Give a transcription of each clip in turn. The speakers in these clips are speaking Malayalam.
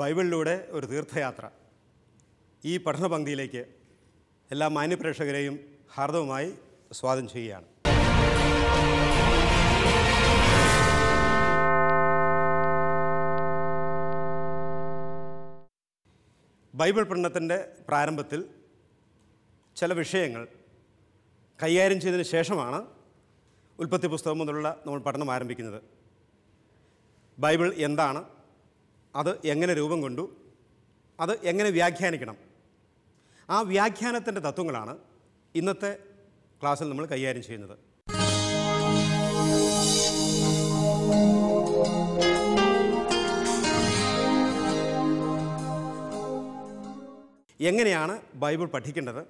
ബൈബിളിലൂടെ ഒരു തീർത്ഥയാത്ര ഈ പഠന പങ്ക്തിയിലേക്ക് എല്ലാ മാന്യപ്രേക്ഷകരെയും ഹാർദവുമായി സ്വാഗതം ചെയ്യുകയാണ് ബൈബിൾ പഠനത്തിൻ്റെ പ്രാരംഭത്തിൽ ചില വിഷയങ്ങൾ കൈകാര്യം ചെയ്തതിന് ശേഷമാണ് ഉൽപ്പത്തി പുസ്തകം മുതലുള്ള നമ്മൾ പഠനം ആരംഭിക്കുന്നത് ബൈബിൾ എന്താണ് അത് എങ്ങനെ രൂപം കൊണ്ടു അത് എങ്ങനെ വ്യാഖ്യാനിക്കണം ആ വ്യാഖ്യാനത്തിൻ്റെ തത്വങ്ങളാണ് ഇന്നത്തെ ക്ലാസ്സിൽ നമ്മൾ കൈകാര്യം ചെയ്യുന്നത് എങ്ങനെയാണ് ബൈബിൾ പഠിക്കേണ്ടത്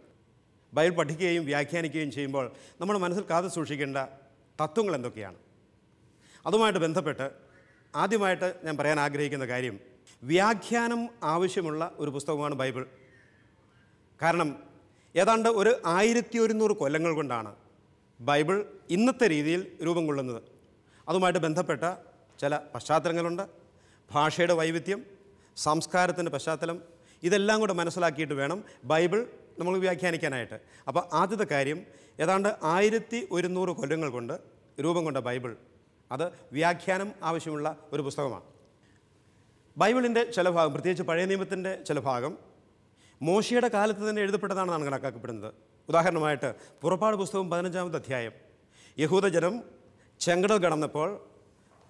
ബൈബിൾ പഠിക്കുകയും വ്യാഖ്യാനിക്കുകയും ചെയ്യുമ്പോൾ നമ്മുടെ മനസ്സിൽ കാത്തു സൂക്ഷിക്കേണ്ട തത്വങ്ങൾ എന്തൊക്കെയാണ് അതുമായിട്ട് ബന്ധപ്പെട്ട് ആദ്യമായിട്ട് ഞാൻ പറയാൻ ആഗ്രഹിക്കുന്ന കാര്യം വ്യാഖ്യാനം ആവശ്യമുള്ള ഒരു പുസ്തകമാണ് ബൈബിൾ കാരണം ഏതാണ്ട് ഒരു ആയിരത്തി ഒരുന്നൂറ് കൊല്ലങ്ങൾ കൊണ്ടാണ് ബൈബിൾ ഇന്നത്തെ രീതിയിൽ രൂപം കൊള്ളുന്നത് അതുമായിട്ട് ബന്ധപ്പെട്ട ചില പശ്ചാത്തലങ്ങളുണ്ട് ഭാഷയുടെ വൈവിധ്യം സംസ്കാരത്തിൻ്റെ പശ്ചാത്തലം ഇതെല്ലാം കൂടെ മനസ്സിലാക്കിയിട്ട് വേണം ബൈബിൾ നമ്മൾ വ്യാഖ്യാനിക്കാനായിട്ട് അപ്പോൾ ആദ്യത്തെ കാര്യം ഏതാണ്ട് ആയിരത്തി ഒരുന്നൂറ് കൊല്ലങ്ങൾ കൊണ്ട് രൂപം കൊണ്ട ബൈബിൾ അത് വ്യാഖ്യാനം ആവശ്യമുള്ള ഒരു പുസ്തകമാണ് ബൈബിളിൻ്റെ ചില ഭാഗം പ്രത്യേകിച്ച് പഴയ നിയമത്തിൻ്റെ ചില ഭാഗം മോശയുടെ കാലത്ത് തന്നെ എഴുതപ്പെട്ടതാണെന്നാണ് കണക്കാക്കപ്പെടുന്നത് ഉദാഹരണമായിട്ട് പുറപ്പാട് പുസ്തകം പതിനഞ്ചാമത്തെ അധ്യായം യഹൂദജനം ചെങ്കടൽ കടന്നപ്പോൾ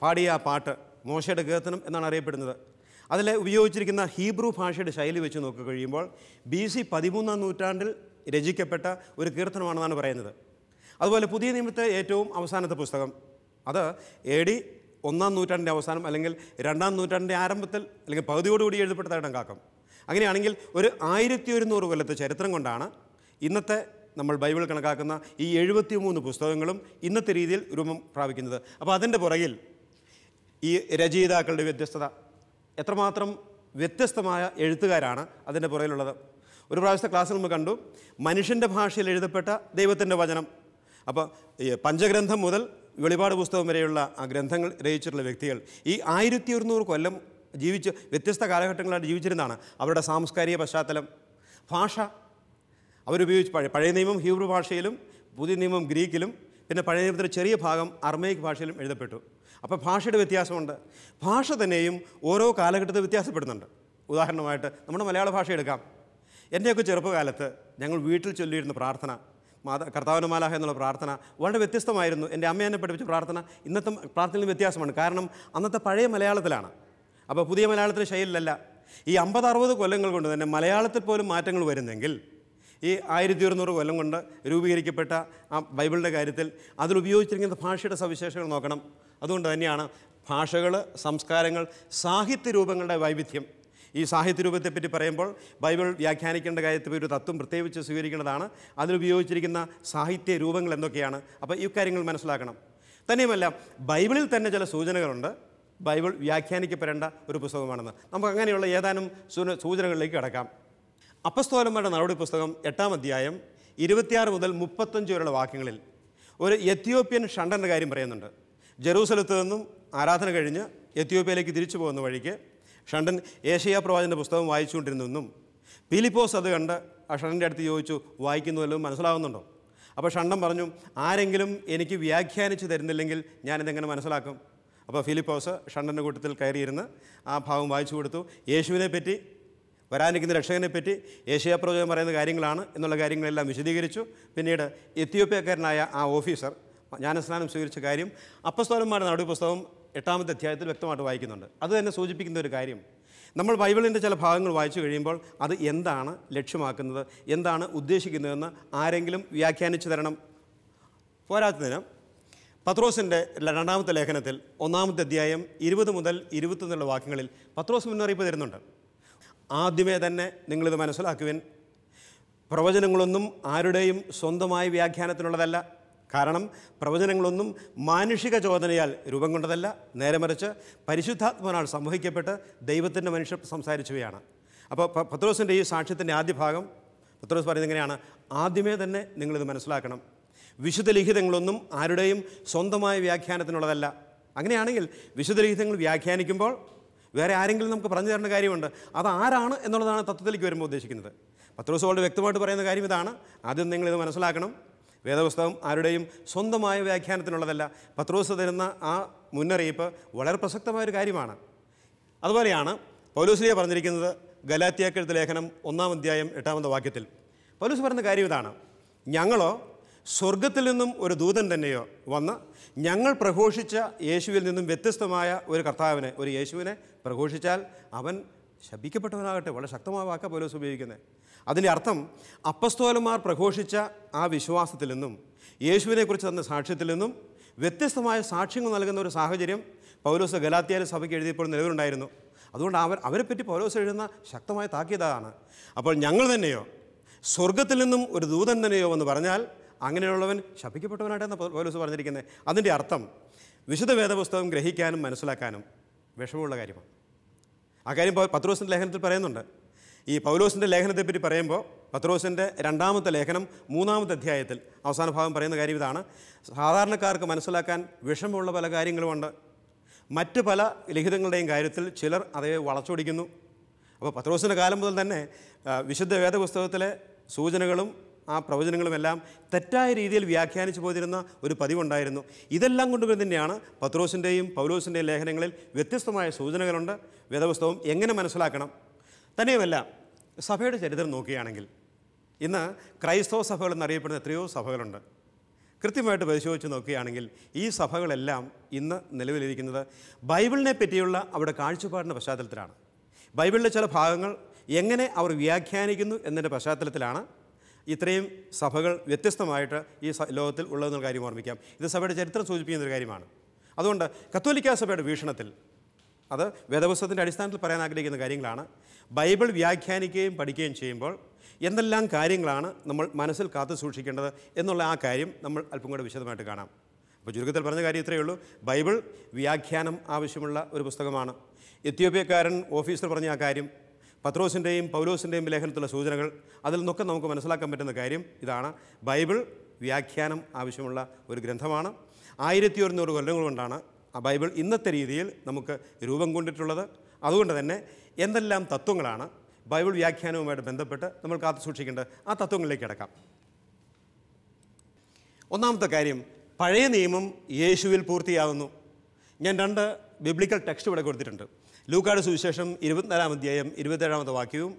പാടിയ ആ പാട്ട് മോശയുടെ ഗീതനം എന്നാണ് അറിയപ്പെടുന്നത് അതിൽ ഉപയോഗിച്ചിരിക്കുന്ന ഹീബ്രു ഭാഷയുടെ ശൈലി വെച്ച് നോക്കി കഴിയുമ്പോൾ ബി സി പതിമൂന്നാം നൂറ്റാണ്ടിൽ രചിക്കപ്പെട്ട ഒരു കീർത്തനമാണെന്നാണ് പറയുന്നത് അതുപോലെ പുതിയ നിയമത്തെ ഏറ്റവും അവസാനത്തെ പുസ്തകം അത് എ ഡി ഒന്നാം നൂറ്റാണ്ടിൻ്റെ അവസാനം അല്ലെങ്കിൽ രണ്ടാം നൂറ്റാണ്ടിൻ്റെ ആരംഭത്തിൽ അല്ലെങ്കിൽ പകുതിയോടുകൂടി എഴുതപ്പെട്ട കാക്കും അങ്ങനെയാണെങ്കിൽ ഒരു ആയിരത്തി ഒരുന്നൂറ് കൊല്ലത്തെ ചരിത്രം കൊണ്ടാണ് ഇന്നത്തെ നമ്മൾ ബൈബിൾ കണക്കാക്കുന്ന ഈ മൂന്ന് പുസ്തകങ്ങളും ഇന്നത്തെ രീതിയിൽ രൂപം പ്രാപിക്കുന്നത് അപ്പോൾ അതിൻ്റെ പുറകിൽ ഈ രചയിതാക്കളുടെ വ്യത്യസ്തത എത്രമാത്രം വ്യത്യസ്തമായ എഴുത്തുകാരാണ് അതിൻ്റെ പുറകിലുള്ളത് ഒരു പ്രാവശ്യത്തെ ക്ലാസ്സിൽ നമ്മൾ കണ്ടു മനുഷ്യൻ്റെ ഭാഷയിൽ എഴുതപ്പെട്ട ദൈവത്തിൻ്റെ വചനം അപ്പോൾ പഞ്ചഗ്രന്ഥം മുതൽ വെളിപാട് പുസ്തകം വരെയുള്ള ആ ഗ്രന്ഥങ്ങൾ രചിച്ചിട്ടുള്ള വ്യക്തികൾ ഈ ആയിരത്തി ഒരുന്നൂറ് കൊല്ലം ജീവിച്ച് വ്യത്യസ്ത കാലഘട്ടങ്ങളായിട്ട് ജീവിച്ചിരുന്നതാണ് അവരുടെ സാംസ്കാരിക പശ്ചാത്തലം ഭാഷ അവരുപയോഗിച്ച് പഴയ പഴയ നിയമം ഹീബ്രു ഭാഷയിലും പുതിയ നിയമം ഗ്രീക്കിലും പിന്നെ പഴയ നിയമത്തിൻ്റെ ചെറിയ ഭാഗം അർമേയിക് ഭാഷയിലും എഴുതപ്പെട്ടു അപ്പോൾ ഭാഷയുടെ വ്യത്യാസമുണ്ട് ഭാഷ തന്നെയും ഓരോ കാലഘട്ടത്തിൽ വ്യത്യാസപ്പെടുന്നുണ്ട് ഉദാഹരണമായിട്ട് നമ്മുടെ മലയാള ഭാഷ എടുക്കാം എൻ്റെയൊക്കെ ചെറുപ്പകാലത്ത് ഞങ്ങൾ വീട്ടിൽ ചൊല്ലിയിരുന്ന പ്രാർത്ഥന മാതാ മാലാഹ എന്നുള്ള പ്രാർത്ഥന വളരെ വ്യത്യസ്തമായിരുന്നു എൻ്റെ അമ്മ എന്നെ പഠിപ്പിച്ച പ്രാർത്ഥന ഇന്നത്തെ പ്രാർത്ഥനയിൽ വ്യത്യാസമാണ് കാരണം അന്നത്തെ പഴയ മലയാളത്തിലാണ് അപ്പോൾ പുതിയ മലയാളത്തിലെ ശൈലിയിലല്ല ഈ അമ്പത് അറുപത് കൊല്ലങ്ങൾ കൊണ്ട് തന്നെ മലയാളത്തിൽ പോലും മാറ്റങ്ങൾ വരുന്നെങ്കിൽ ഈ ആയിരത്തി ഒരുന്നൂറ് കൊല്ലം കൊണ്ട് രൂപീകരിക്കപ്പെട്ട ആ ബൈബിളിൻ്റെ കാര്യത്തിൽ അതിൽ ഉപയോഗിച്ചിരിക്കുന്ന ഭാഷയുടെ സവിശേഷതകൾ നോക്കണം അതുകൊണ്ട് തന്നെയാണ് ഭാഷകൾ സംസ്കാരങ്ങൾ സാഹിത്യ രൂപങ്ങളുടെ വൈവിധ്യം ഈ സാഹിത്യരൂപത്തെപ്പറ്റി പറയുമ്പോൾ ബൈബിൾ വ്യാഖ്യാനിക്കേണ്ട കാര്യത്തിൽ ഒരു തത്വം പ്രത്യേകിച്ച് സ്വീകരിക്കേണ്ടതാണ് അതിലുപയോഗിച്ചിരിക്കുന്ന സാഹിത്യ രൂപങ്ങൾ എന്തൊക്കെയാണ് അപ്പോൾ ഈ കാര്യങ്ങൾ മനസ്സിലാക്കണം തന്നെയുമല്ല ബൈബിളിൽ തന്നെ ചില സൂചനകളുണ്ട് ബൈബിൾ വ്യാഖ്യാനിക്കപ്പെടേണ്ട ഒരു പുസ്തകമാണെന്ന് നമുക്ക് അങ്ങനെയുള്ള ഏതാനും സൂചനകളിലേക്ക് കടക്കാം അപ്പസ്തോലന്മാരുടെ നടപടി പുസ്തകം എട്ടാം അധ്യായം ഇരുപത്തിയാറ് മുതൽ മുപ്പത്തഞ്ച് വരെയുള്ള വാക്യങ്ങളിൽ ഒരു എത്യോപ്യൻ ഷണ്ടൻ്റെ കാര്യം പറയുന്നുണ്ട് ജെറൂസലത്ത് നിന്നും ആരാധന കഴിഞ്ഞ് എത്യോപ്യയിലേക്ക് തിരിച്ചു പോകുന്ന വഴിക്ക് ഷണ്ടൻ ഏഷ്യാ പ്രവാചൻ്റെ പുസ്തകം വായിച്ചുകൊണ്ടിരുന്നെന്നും പീലിപ്പോസ് അത് കണ്ട് ആ ഷണ്ടൻ്റെ അടുത്ത് ചോദിച്ചു വായിക്കുന്നു വല്ലതും മനസ്സിലാകുന്നുണ്ടോ അപ്പോൾ ഷണ്ടൻ പറഞ്ഞു ആരെങ്കിലും എനിക്ക് വ്യാഖ്യാനിച്ച് തരുന്നില്ലെങ്കിൽ ഞാനിതെങ്ങനെ മനസ്സിലാക്കും അപ്പോൾ ഫിലിപ്പോസ് ഷണ്ടൻ്റെ കൂട്ടത്തിൽ കയറിയിരുന്ന് ആ ഭാവം വായിച്ചു കൊടുത്തു യേശുവിനെ പറ്റി വരാനിരിക്കുന്ന രക്ഷകനെപ്പറ്റി ഏഷ്യാപ്രവചനം പറയുന്ന കാര്യങ്ങളാണ് എന്നുള്ള കാര്യങ്ങളെല്ലാം വിശദീകരിച്ചു പിന്നീട് എത്യോപ്യക്കാരനായ ആ ഓഫീസർ ജ്ഞാനസ്നാനം സ്വീകരിച്ച കാര്യം അപ്പസ്തോലന്മാരുടെ നടുപുസ്തകം എട്ടാമത്തെ അധ്യായത്തിൽ വ്യക്തമായിട്ട് വായിക്കുന്നുണ്ട് അത് തന്നെ സൂചിപ്പിക്കുന്ന ഒരു കാര്യം നമ്മൾ ബൈബിളിൻ്റെ ചില ഭാഗങ്ങൾ വായിച്ചു കഴിയുമ്പോൾ അത് എന്താണ് ലക്ഷ്യമാക്കുന്നത് എന്താണ് ഉദ്ദേശിക്കുന്നതെന്ന് ആരെങ്കിലും വ്യാഖ്യാനിച്ചു തരണം പോരാത്തതിന് പത്രോസിൻ്റെ രണ്ടാമത്തെ ലേഖനത്തിൽ ഒന്നാമത്തെ അധ്യായം ഇരുപത് മുതൽ ഇരുപത്തൊന്നുള്ള വാക്യങ്ങളിൽ പത്രോസ് മുന്നറിയിപ്പ് തരുന്നുണ്ട് ആദ്യമേ തന്നെ നിങ്ങളിത് മനസ്സിലാക്കുവിൻ പ്രവചനങ്ങളൊന്നും ആരുടെയും സ്വന്തമായ വ്യാഖ്യാനത്തിനുള്ളതല്ല കാരണം പ്രവചനങ്ങളൊന്നും മാനുഷിക ചോദനയാൽ രൂപം കൊണ്ടതല്ല നേരെ മറിച്ച് പരിശുദ്ധാത്മനാൾ സംവഹിക്കപ്പെട്ട് ദൈവത്തിൻ്റെ മനുഷ്യർ സംസാരിച്ചവയാണ് അപ്പോൾ പത്രോസിൻ്റെ ഈ സാക്ഷ്യത്തിൻ്റെ ആദ്യ ഭാഗം പത്രോസ് പറയുന്നത് എങ്ങനെയാണ് ആദ്യമേ തന്നെ നിങ്ങളിത് മനസ്സിലാക്കണം വിശുദ്ധ ലിഖിതങ്ങളൊന്നും ആരുടെയും സ്വന്തമായ വ്യാഖ്യാനത്തിനുള്ളതല്ല അങ്ങനെയാണെങ്കിൽ വിശുദ്ധ ലിഖിതങ്ങൾ വ്യാഖ്യാനിക്കുമ്പോൾ വേറെ ആരെങ്കിലും നമുക്ക് പറഞ്ഞു തരേണ്ട കാര്യമുണ്ട് അത് ആരാണ് എന്നുള്ളതാണ് തത്വത്തിലേക്ക് വരുമ്പോൾ ഉദ്ദേശിക്കുന്നത് പത്രോസ് വളരെ വ്യക്തമായിട്ട് പറയുന്ന കാര്യം ഇതാണ് ആദ്യം നിങ്ങളിത് മനസ്സിലാക്കണം വേദപുസ്തകം ആരുടെയും സ്വന്തമായ വ്യാഖ്യാനത്തിനുള്ളതല്ല പത്രോസ് തരുന്ന ആ മുന്നറിയിപ്പ് വളരെ പ്രസക്തമായ ഒരു കാര്യമാണ് അതുപോലെയാണ് പൗലൂസിനെ പറഞ്ഞിരിക്കുന്നത് ഗലാത്തിയാക്കെഴുത്ത് ലേഖനം ഒന്നാം അധ്യായം എട്ടാമത്തെ വാക്യത്തിൽ പൗലൂസ് പറയുന്ന കാര്യം ഇതാണ് ഞങ്ങളോ സ്വർഗത്തിൽ നിന്നും ഒരു ദൂതൻ തന്നെയോ വന്ന് ഞങ്ങൾ പ്രഘോഷിച്ച യേശുവിൽ നിന്നും വ്യത്യസ്തമായ ഒരു കർത്താവിനെ ഒരു യേശുവിനെ പ്രഘോഷിച്ചാൽ അവൻ ശപിക്കപ്പെട്ടവനാകട്ടെ വളരെ ശക്തമായ വാക്ക പോലീസ് ഉപയോഗിക്കുന്നത് അതിൻ്റെ അർത്ഥം അപ്പസ്തോലന്മാർ പ്രഘോഷിച്ച ആ വിശ്വാസത്തിൽ നിന്നും യേശുവിനെക്കുറിച്ച് തന്ന സാക്ഷ്യത്തിൽ നിന്നും വ്യത്യസ്തമായ സാക്ഷ്യങ്ങൾ നൽകുന്ന ഒരു സാഹചര്യം പൗലോസ് ഗലാത്തിയാല സഭയ്ക്ക് എഴുതിയപ്പോൾ നിലവിലുണ്ടായിരുന്നു അതുകൊണ്ട് അവർ അവരെപ്പറ്റി പൗലോസ് എഴുതുന്ന ശക്തമായ താക്കീതാണ് അപ്പോൾ ഞങ്ങൾ തന്നെയോ സ്വർഗത്തിൽ നിന്നും ഒരു ദൂതൻ തന്നെയോ എന്ന് പറഞ്ഞാൽ അങ്ങനെയുള്ളവൻ ശപിക്കപ്പെട്ടവനായിട്ടാണ് പൗലോസ് പറഞ്ഞിരിക്കുന്നത് അതിൻ്റെ അർത്ഥം വിശുദ്ധ വേദപുസ്തകം ഗ്രഹിക്കാനും മനസ്സിലാക്കാനും വിഷമമുള്ള കാര്യമാണ് ആ കാര്യം പത്ത് ദിവസത്തിൻ്റെ ലേഖനത്തിൽ പറയുന്നുണ്ട് ഈ പൗലോസിൻ്റെ ലേഖനത്തെപ്പറ്റി പറയുമ്പോൾ പത്രോസിൻ്റെ രണ്ടാമത്തെ ലേഖനം മൂന്നാമത്തെ അധ്യായത്തിൽ അവസാന ഭാഗം പറയുന്ന കാര്യം ഇതാണ് സാധാരണക്കാർക്ക് മനസ്സിലാക്കാൻ വിഷമമുള്ള പല കാര്യങ്ങളുമുണ്ട് മറ്റ് പല ലിഖിതങ്ങളുടെയും കാര്യത്തിൽ ചിലർ അതേ വളച്ചൊടിക്കുന്നു അപ്പോൾ പത്രോസിൻ്റെ കാലം മുതൽ തന്നെ വിശുദ്ധ വേദപുസ്തകത്തിലെ സൂചനകളും ആ പ്രവചനങ്ങളുമെല്ലാം തെറ്റായ രീതിയിൽ വ്യാഖ്യാനിച്ചു പോയിരുന്ന ഒരു പതിവുണ്ടായിരുന്നു ഇതെല്ലാം കൊണ്ടുവരും തന്നെയാണ് പത്രോസിൻ്റെയും പൗലോസിൻ്റെയും ലേഖനങ്ങളിൽ വ്യത്യസ്തമായ സൂചനകളുണ്ട് വേദപുസ്തകം എങ്ങനെ മനസ്സിലാക്കണം തന്നെയുമല്ല സഭയുടെ ചരിത്രം നോക്കുകയാണെങ്കിൽ ഇന്ന് ക്രൈസ്തവ സഭകൾ എന്നറിയപ്പെടുന്ന എത്രയോ സഭകളുണ്ട് കൃത്യമായിട്ട് പരിശോധിച്ച് നോക്കുകയാണെങ്കിൽ ഈ സഭകളെല്ലാം ഇന്ന് നിലവിലിരിക്കുന്നത് ബൈബിളിനെ പറ്റിയുള്ള അവരുടെ കാഴ്ചപ്പാടിൻ്റെ പശ്ചാത്തലത്തിലാണ് ബൈബിളിലെ ചില ഭാഗങ്ങൾ എങ്ങനെ അവർ വ്യാഖ്യാനിക്കുന്നു എന്നതിൻ്റെ പശ്ചാത്തലത്തിലാണ് ഇത്രയും സഭകൾ വ്യത്യസ്തമായിട്ട് ഈ ലോകത്തിൽ ഉള്ളതെന്നുള്ള കാര്യം ഓർമ്മിക്കാം ഇത് സഭയുടെ ചരിത്രം സൂചിപ്പിക്കുന്ന ഒരു കാര്യമാണ് അതുകൊണ്ട് കത്തോലിക്കാ സഭയുടെ വീക്ഷണത്തിൽ അത് വേദപുസ്തകത്തിൻ്റെ അടിസ്ഥാനത്തിൽ പറയാൻ ആഗ്രഹിക്കുന്ന കാര്യങ്ങളാണ് ബൈബിൾ വ്യാഖ്യാനിക്കുകയും പഠിക്കുകയും ചെയ്യുമ്പോൾ എന്തെല്ലാം കാര്യങ്ങളാണ് നമ്മൾ മനസ്സിൽ കാത്തു സൂക്ഷിക്കേണ്ടത് എന്നുള്ള ആ കാര്യം നമ്മൾ അല്പം കൂടെ വിശദമായിട്ട് കാണാം അപ്പോൾ ചുരുക്കത്തിൽ പറഞ്ഞ കാര്യം ഇത്രയേ ഉള്ളൂ ബൈബിൾ വ്യാഖ്യാനം ആവശ്യമുള്ള ഒരു പുസ്തകമാണ് എത്യോപ്യക്കാരൻ ഓഫീസർ പറഞ്ഞ ആ കാര്യം പത്രോസിൻ്റെയും പൗലോസിൻ്റെയും ലേഖനത്തിലുള്ള സൂചനകൾ അതിൽ നിന്നൊക്കെ നമുക്ക് മനസ്സിലാക്കാൻ പറ്റുന്ന കാര്യം ഇതാണ് ബൈബിൾ വ്യാഖ്യാനം ആവശ്യമുള്ള ഒരു ഗ്രന്ഥമാണ് ആയിരത്തി ഒരുന്നൂറ് കൊല്ലങ്ങൾ കൊണ്ടാണ് ആ ബൈബിൾ ഇന്നത്തെ രീതിയിൽ നമുക്ക് രൂപം കൊണ്ടിട്ടുള്ളത് അതുകൊണ്ട് തന്നെ എന്തെല്ലാം തത്വങ്ങളാണ് ബൈബിൾ വ്യാഖ്യാനവുമായിട്ട് ബന്ധപ്പെട്ട് നമ്മൾ കാത്തു സൂക്ഷിക്കേണ്ടത് ആ തത്വങ്ങളിലേക്ക് കിടക്കാം ഒന്നാമത്തെ കാര്യം പഴയ നിയമം യേശുവിൽ പൂർത്തിയാവുന്നു ഞാൻ രണ്ട് ബിബ്ലിക്കൽ ടെക്സ്റ്റ് ഇവിടെ കൊടുത്തിട്ടുണ്ട് ലൂക്കാട് സുവിശേഷം ഇരുപത്തിനാലാം അധ്യായം ഇരുപത്തേഴാമത്തെ വാക്യവും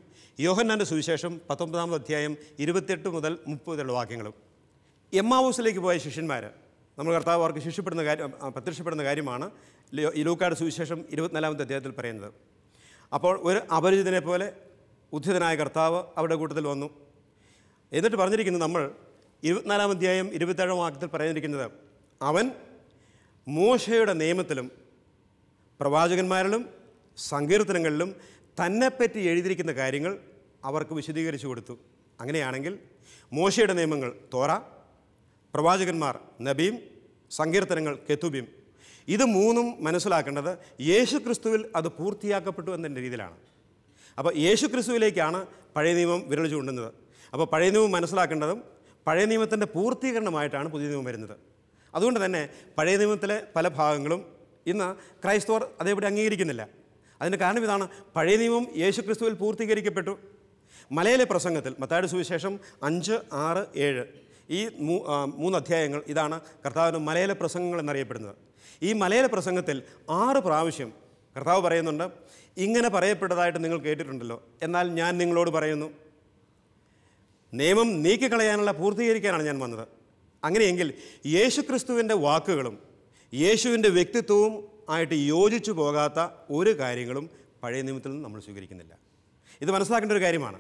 യോഹന്നാൻ്റെ സുവിശേഷം പത്തൊമ്പതാമത്തെ അധ്യായം ഇരുപത്തെട്ട് മുതൽ മുപ്പത് വാക്യങ്ങളും ഹൗസിലേക്ക് പോയ ശിഷ്യന്മാർ നമ്മൾ കർത്താവ് അവർക്ക് ശിക്ഷപ്പെടുന്ന കാര്യം പ്രത്യക്ഷപ്പെടുന്ന കാര്യമാണ് ഈ ലൂക്കാട് സുവിശേഷം ഇരുപത്തിനാലാമത്തെ അദ്ദേഹത്തിൽ പറയുന്നത് അപ്പോൾ ഒരു അപരിചിതനെ പോലെ ഉദ്ധിതനായ കർത്താവ് അവരുടെ കൂട്ടത്തിൽ വന്നു എന്നിട്ട് പറഞ്ഞിരിക്കുന്നത് നമ്മൾ ഇരുപത്തിനാലാം അധ്യായം ഇരുപത്തേഴാം വാക്യത്തിൽ പറയുന്നിരിക്കുന്നത് അവൻ മോശയുടെ നിയമത്തിലും പ്രവാചകന്മാരിലും സങ്കീർത്തനങ്ങളിലും തന്നെപ്പറ്റി എഴുതിയിരിക്കുന്ന കാര്യങ്ങൾ അവർക്ക് വിശദീകരിച്ചു കൊടുത്തു അങ്ങനെയാണെങ്കിൽ മോശയുടെ നിയമങ്ങൾ തോറ പ്രവാചകന്മാർ നബീം സങ്കീർത്തനങ്ങൾ കെത്തുബീം ഇത് മൂന്നും മനസ്സിലാക്കേണ്ടത് യേശു ക്രിസ്തുവിൽ അത് പൂർത്തിയാക്കപ്പെട്ടു എന്ന രീതിയിലാണ് അപ്പോൾ യേശു ക്രിസ്തുവിലേക്കാണ് പഴയ നിയമം വിരൽ ചൂണ്ടുന്നത് അപ്പോൾ പഴയ നിയമം മനസ്സിലാക്കേണ്ടതും പഴയ നിയമത്തിൻ്റെ പൂർത്തീകരണമായിട്ടാണ് പുതിയ നിയമം വരുന്നത് അതുകൊണ്ട് തന്നെ പഴയ നിയമത്തിലെ പല ഭാഗങ്ങളും ഇന്ന് ക്രൈസ്തവർ അതേപടി അംഗീകരിക്കുന്നില്ല അതിൻ്റെ കാരണം ഇതാണ് പഴയ നിയമം യേശു ക്രിസ്തുവിൽ പൂർത്തീകരിക്കപ്പെട്ടു മലയിലെ പ്രസംഗത്തിൽ മത്തായുടെ സുവിശേഷം അഞ്ച് ആറ് ഏഴ് ഈ മൂന്ന് അധ്യായങ്ങൾ ഇതാണ് കർത്താവിൻ്റെ മലയാള പ്രസംഗങ്ങൾ എന്നറിയപ്പെടുന്നത് ഈ മലയാള പ്രസംഗത്തിൽ ആറ് പ്രാവശ്യം കർത്താവ് പറയുന്നുണ്ട് ഇങ്ങനെ പറയപ്പെട്ടതായിട്ട് നിങ്ങൾ കേട്ടിട്ടുണ്ടല്ലോ എന്നാൽ ഞാൻ നിങ്ങളോട് പറയുന്നു നിയമം നീക്കിക്കളയാനുള്ള പൂർത്തീകരിക്കാനാണ് ഞാൻ വന്നത് അങ്ങനെയെങ്കിൽ ക്രിസ്തുവിൻ്റെ വാക്കുകളും യേശുവിൻ്റെ വ്യക്തിത്വവും ആയിട്ട് യോജിച്ചു പോകാത്ത ഒരു കാര്യങ്ങളും പഴയ നിയമത്തിൽ നിന്ന് നമ്മൾ സ്വീകരിക്കുന്നില്ല ഇത് മനസ്സിലാക്കേണ്ട ഒരു കാര്യമാണ്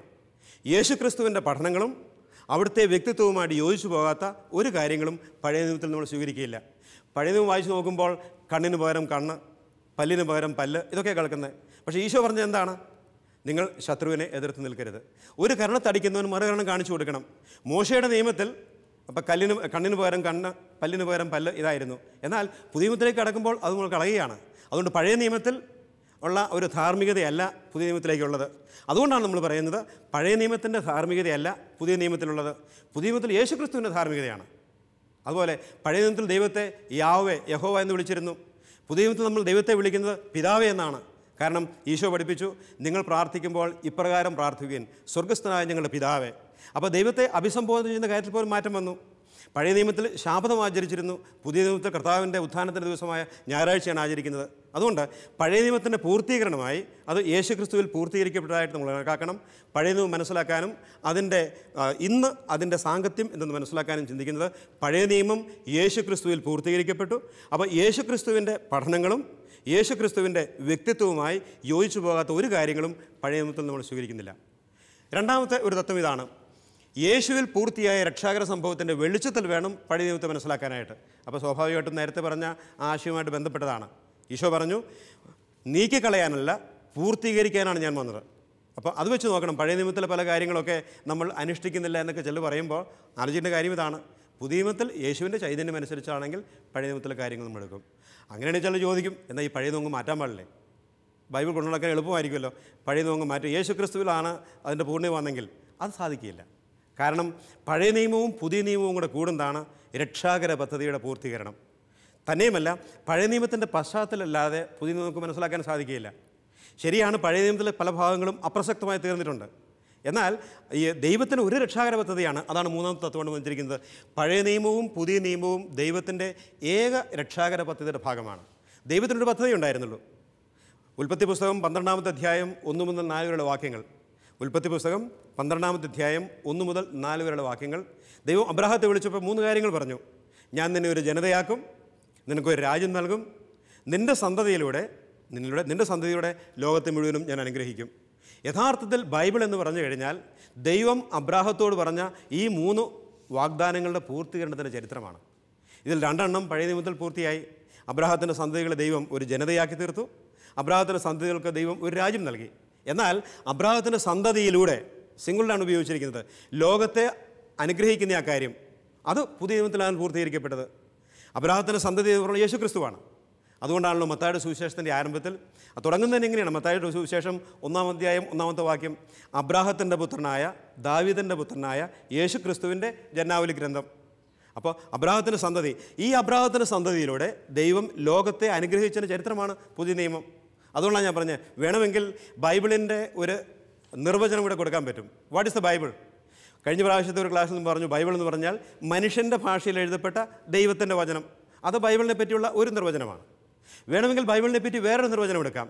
ക്രിസ്തുവിൻ്റെ പഠനങ്ങളും അവിടുത്തെ വ്യക്തിത്വവുമായിട്ട് യോജിച്ചു പോകാത്ത ഒരു കാര്യങ്ങളും പഴയ നിയമത്തിൽ നമ്മൾ സ്വീകരിക്കുകയില്ല പഴയ നിയമം വായിച്ചു നോക്കുമ്പോൾ കണ്ണിന് പകരം കണ്ണ് പല്ലിന് പകരം പല്ല് ഇതൊക്കെ കേൾക്കുന്നത് പക്ഷേ ഈശോ പറഞ്ഞത് എന്താണ് നിങ്ങൾ ശത്രുവിനെ എതിർത്ത് നിൽക്കരുത് ഒരു കരണത്തടിക്കുന്നവൻ മറുകരണം കാണിച്ചു കൊടുക്കണം മോശയുടെ നിയമത്തിൽ അപ്പം കല്ലിന് കണ്ണിന് പകരം കണ്ണ് പല്ലിന് പകരം പല്ല് ഇതായിരുന്നു എന്നാൽ പുതിയ നിയമത്തിലേക്ക് കടക്കുമ്പോൾ അത് നമ്മൾ കളയുകയാണ് അതുകൊണ്ട് പഴയ നിയമത്തിൽ ഉള്ള ഒരു ധാർമ്മികതയല്ല പുതിയ നിയമത്തിലേക്കുള്ളത് അതുകൊണ്ടാണ് നമ്മൾ പറയുന്നത് പഴയ നിയമത്തിൻ്റെ ധാർമ്മികതയല്ല പുതിയ നിയമത്തിലുള്ളത് പുതിയ നിയമത്തിൽ യേശുക്രിസ്തുവിൻ്റെ ധാർമ്മികതയാണ് അതുപോലെ പഴയ നിയമത്തിൽ ദൈവത്തെ യാവെ യഹോവ എന്ന് വിളിച്ചിരുന്നു പുതിയ നിയമത്തിൽ നമ്മൾ ദൈവത്തെ വിളിക്കുന്നത് പിതാവേ എന്നാണ് കാരണം ഈശോ പഠിപ്പിച്ചു നിങ്ങൾ പ്രാർത്ഥിക്കുമ്പോൾ ഇപ്രകാരം പ്രാർത്ഥിക്കുകയും സ്വർഗസ്ഥനായ ഞങ്ങളുടെ പിതാവേ അപ്പോൾ ദൈവത്തെ അഭിസംബോധന ചെയ്യുന്ന കാര്യത്തിൽ പോലും മാറ്റം വന്നു പഴയ നിയമത്തിൽ ശാപതം ആചരിച്ചിരുന്നു പുതിയ നിയമത്തിൽ കർത്താവിൻ്റെ ഉത്ഥാനത്തിൻ്റെ ദിവസമായ ഞായറാഴ്ചയാണ് ആചരിക്കുന്നത് അതുകൊണ്ട് പഴയ നിയമത്തിൻ്റെ പൂർത്തീകരണമായി അത് യേശുക്രിസ്തുവിൽ പൂർത്തീകരിക്കപ്പെട്ടതായിട്ട് നമ്മൾ കണക്കാക്കണം പഴയ നിയമം മനസ്സിലാക്കാനും അതിൻ്റെ ഇന്ന് അതിൻ്റെ സാങ്കത്യം എന്തെന്ന് മനസ്സിലാക്കാനും ചിന്തിക്കുന്നത് പഴയ നിയമം യേശുക്രിസ്തുവിൽ പൂർത്തീകരിക്കപ്പെട്ടു അപ്പോൾ ക്രിസ്തുവിൻ്റെ പഠനങ്ങളും ക്രിസ്തുവിൻ്റെ വ്യക്തിത്വവുമായി യോജിച്ചു പോകാത്ത ഒരു കാര്യങ്ങളും പഴയ നിയമത്തിൽ നമ്മൾ സ്വീകരിക്കുന്നില്ല രണ്ടാമത്തെ ഒരു തത്വം ഇതാണ് യേശുവിൽ പൂർത്തിയായ രക്ഷാകര സംഭവത്തിൻ്റെ വെളിച്ചത്തിൽ വേണം പഴയ നിയമത്തെ മനസ്സിലാക്കാനായിട്ട് അപ്പോൾ സ്വാഭാവികമായിട്ടും നേരത്തെ പറഞ്ഞ ആശയവുമായിട്ട് ബന്ധപ്പെട്ടതാണ് ഈശോ പറഞ്ഞു നീക്കിക്കളയാനല്ല പൂർത്തീകരിക്കാനാണ് ഞാൻ വന്നത് അപ്പോൾ അത് വെച്ച് നോക്കണം പഴയ നിയമത്തിലെ പല കാര്യങ്ങളൊക്കെ നമ്മൾ അനുഷ്ഠിക്കുന്നില്ല എന്നൊക്കെ ചെല്ലു പറയുമ്പോൾ ആലോചിക്കേണ്ട കാര്യം ഇതാണ് പുതിയ നിയമത്തിൽ യേശുവിൻ്റെ ചൈതന്യം അനുസരിച്ചാണെങ്കിൽ പഴയ നിയമത്തിലെ കാര്യങ്ങൾ നമ്മൾ എടുക്കും അങ്ങനെയാണ് ചില ചോദിക്കും എന്നാൽ ഈ പഴയ നോങ്ങ് മാറ്റാൻ പാടില്ലേ ബൈബിൾ കൊണ്ടുനടക്കാൻ എളുപ്പമായിരിക്കുമല്ലോ പഴയ നോങ്ങ് മാറ്റി യേശു ക്രിസ്തുവിലാണ് അതിൻ്റെ വന്നെങ്കിൽ അത് സാധിക്കില്ല കാരണം പഴയ നിയമവും പുതിയ നിയമവും കൂടെ കൂടുന്നതാണ് രക്ഷാകര പദ്ധതിയുടെ പൂർത്തീകരണം തന്നെയുമല്ല പഴയ നിയമത്തിൻ്റെ പശ്ചാത്തലമല്ലാതെ പുതിയ നിയമം നമുക്ക് മനസ്സിലാക്കാൻ സാധിക്കുകയില്ല ശരിയാണ് പഴയ നിയമത്തിലെ പല ഭാഗങ്ങളും അപ്രസക്തമായി തീർന്നിട്ടുണ്ട് എന്നാൽ ഈ ദൈവത്തിന് ഒരു രക്ഷാകര പദ്ധതിയാണ് അതാണ് മൂന്നാമത്തെ തത്വം കൊണ്ട് വന്നിരിക്കുന്നത് പഴയ നിയമവും പുതിയ നിയമവും ദൈവത്തിൻ്റെ ഏക രക്ഷാകര പദ്ധതിയുടെ ഭാഗമാണ് ദൈവത്തിനൊരു പദ്ധതി ഉണ്ടായിരുന്നുള്ളൂ ഉൽപ്പത്തി പുസ്തകം പന്ത്രണ്ടാമത്തെ അധ്യായം ഒന്നു മുതൽ നാലുകളുടെ വാക്യങ്ങൾ ഉൽപ്പത്തി പുസ്തകം പന്ത്രണ്ടാമത്തെ അധ്യായം ഒന്ന് മുതൽ നാല് വരെയുള്ള വാക്യങ്ങൾ ദൈവം അബ്രാഹത്തെ വിളിച്ചപ്പോൾ മൂന്ന് കാര്യങ്ങൾ പറഞ്ഞു ഞാൻ നിന്നെ ഒരു ജനതയാക്കും നിനക്കൊരു രാജ്യം നൽകും നിൻ്റെ സന്തതിയിലൂടെ നിന്നിലൂടെ നിൻ്റെ സന്തതിയുടെ ലോകത്തെ മുഴുവനും ഞാൻ അനുഗ്രഹിക്കും യഥാർത്ഥത്തിൽ ബൈബിൾ എന്ന് പറഞ്ഞു കഴിഞ്ഞാൽ ദൈവം അബ്രാഹത്തോട് പറഞ്ഞ ഈ മൂന്ന് വാഗ്ദാനങ്ങളുടെ പൂർത്തീകരണത്തിൻ്റെ ചരിത്രമാണ് ഇതിൽ രണ്ടെണ്ണം പഴയ നിയമത്തിൽ പൂർത്തിയായി അബ്രാഹത്തിൻ്റെ സന്തതികളെ ദൈവം ഒരു ജനതയാക്കി തീർത്തു അബ്രാഹത്തിൻ്റെ സന്തതികൾക്ക് ദൈവം ഒരു രാജ്യം നൽകി എന്നാൽ അബ്രാഹത്തിൻ്റെ സന്തതിയിലൂടെ സിംഗിളിലാണ് ഉപയോഗിച്ചിരിക്കുന്നത് ലോകത്തെ അനുഗ്രഹിക്കുന്ന ആ കാര്യം അത് പുതിയ നിയമത്തിലാണ് പൂർത്തീകരിക്കപ്പെട്ടത് അബ്രാഹത്തിൻ്റെ സന്തതി എന്ന് പറഞ്ഞാൽ യേശു ക്രിസ്തുവാണ് അതുകൊണ്ടാണല്ലോ മത്തായുടെ സുവിശേഷത്തിൻ്റെ ആരംഭത്തിൽ തന്നെ എങ്ങനെയാണ് മത്തായുടെ സുവിശേഷം ഒന്നാം അധ്യായം ഒന്നാമത്തെ വാക്യം അബ്രാഹത്തിൻ്റെ പുത്രനായ ദാവിദൻ്റെ പുത്രനായ യേശു ക്രിസ്തുവിൻ്റെ ജന്നാവലി ഗ്രന്ഥം അപ്പോൾ അബ്രാഹത്തിൻ്റെ സന്തതി ഈ അബ്രാഹത്തിൻ്റെ സന്തതിയിലൂടെ ദൈവം ലോകത്തെ അനുഗ്രഹിച്ചതിൻ്റെ ചരിത്രമാണ് പുതിയ നിയമം അതുകൊണ്ടാണ് ഞാൻ പറഞ്ഞത് വേണമെങ്കിൽ ബൈബിളിൻ്റെ ഒരു നിർവചനം കൂടെ കൊടുക്കാൻ പറ്റും വാട്ട് ഇസ് ദ ബൈബിൾ കഴിഞ്ഞ പ്രാവശ്യത്തെ ഒരു ക്ലാസ്സിൽ നിന്ന് പറഞ്ഞു ബൈബിൾ എന്ന് പറഞ്ഞാൽ മനുഷ്യൻ്റെ ഭാഷയിൽ എഴുതപ്പെട്ട ദൈവത്തിൻ്റെ വചനം അത് ബൈബിളിനെ പറ്റിയുള്ള ഒരു നിർവചനമാണ് വേണമെങ്കിൽ ബൈബിളിനെ പറ്റി വേറൊരു നിർവചനം എടുക്കാം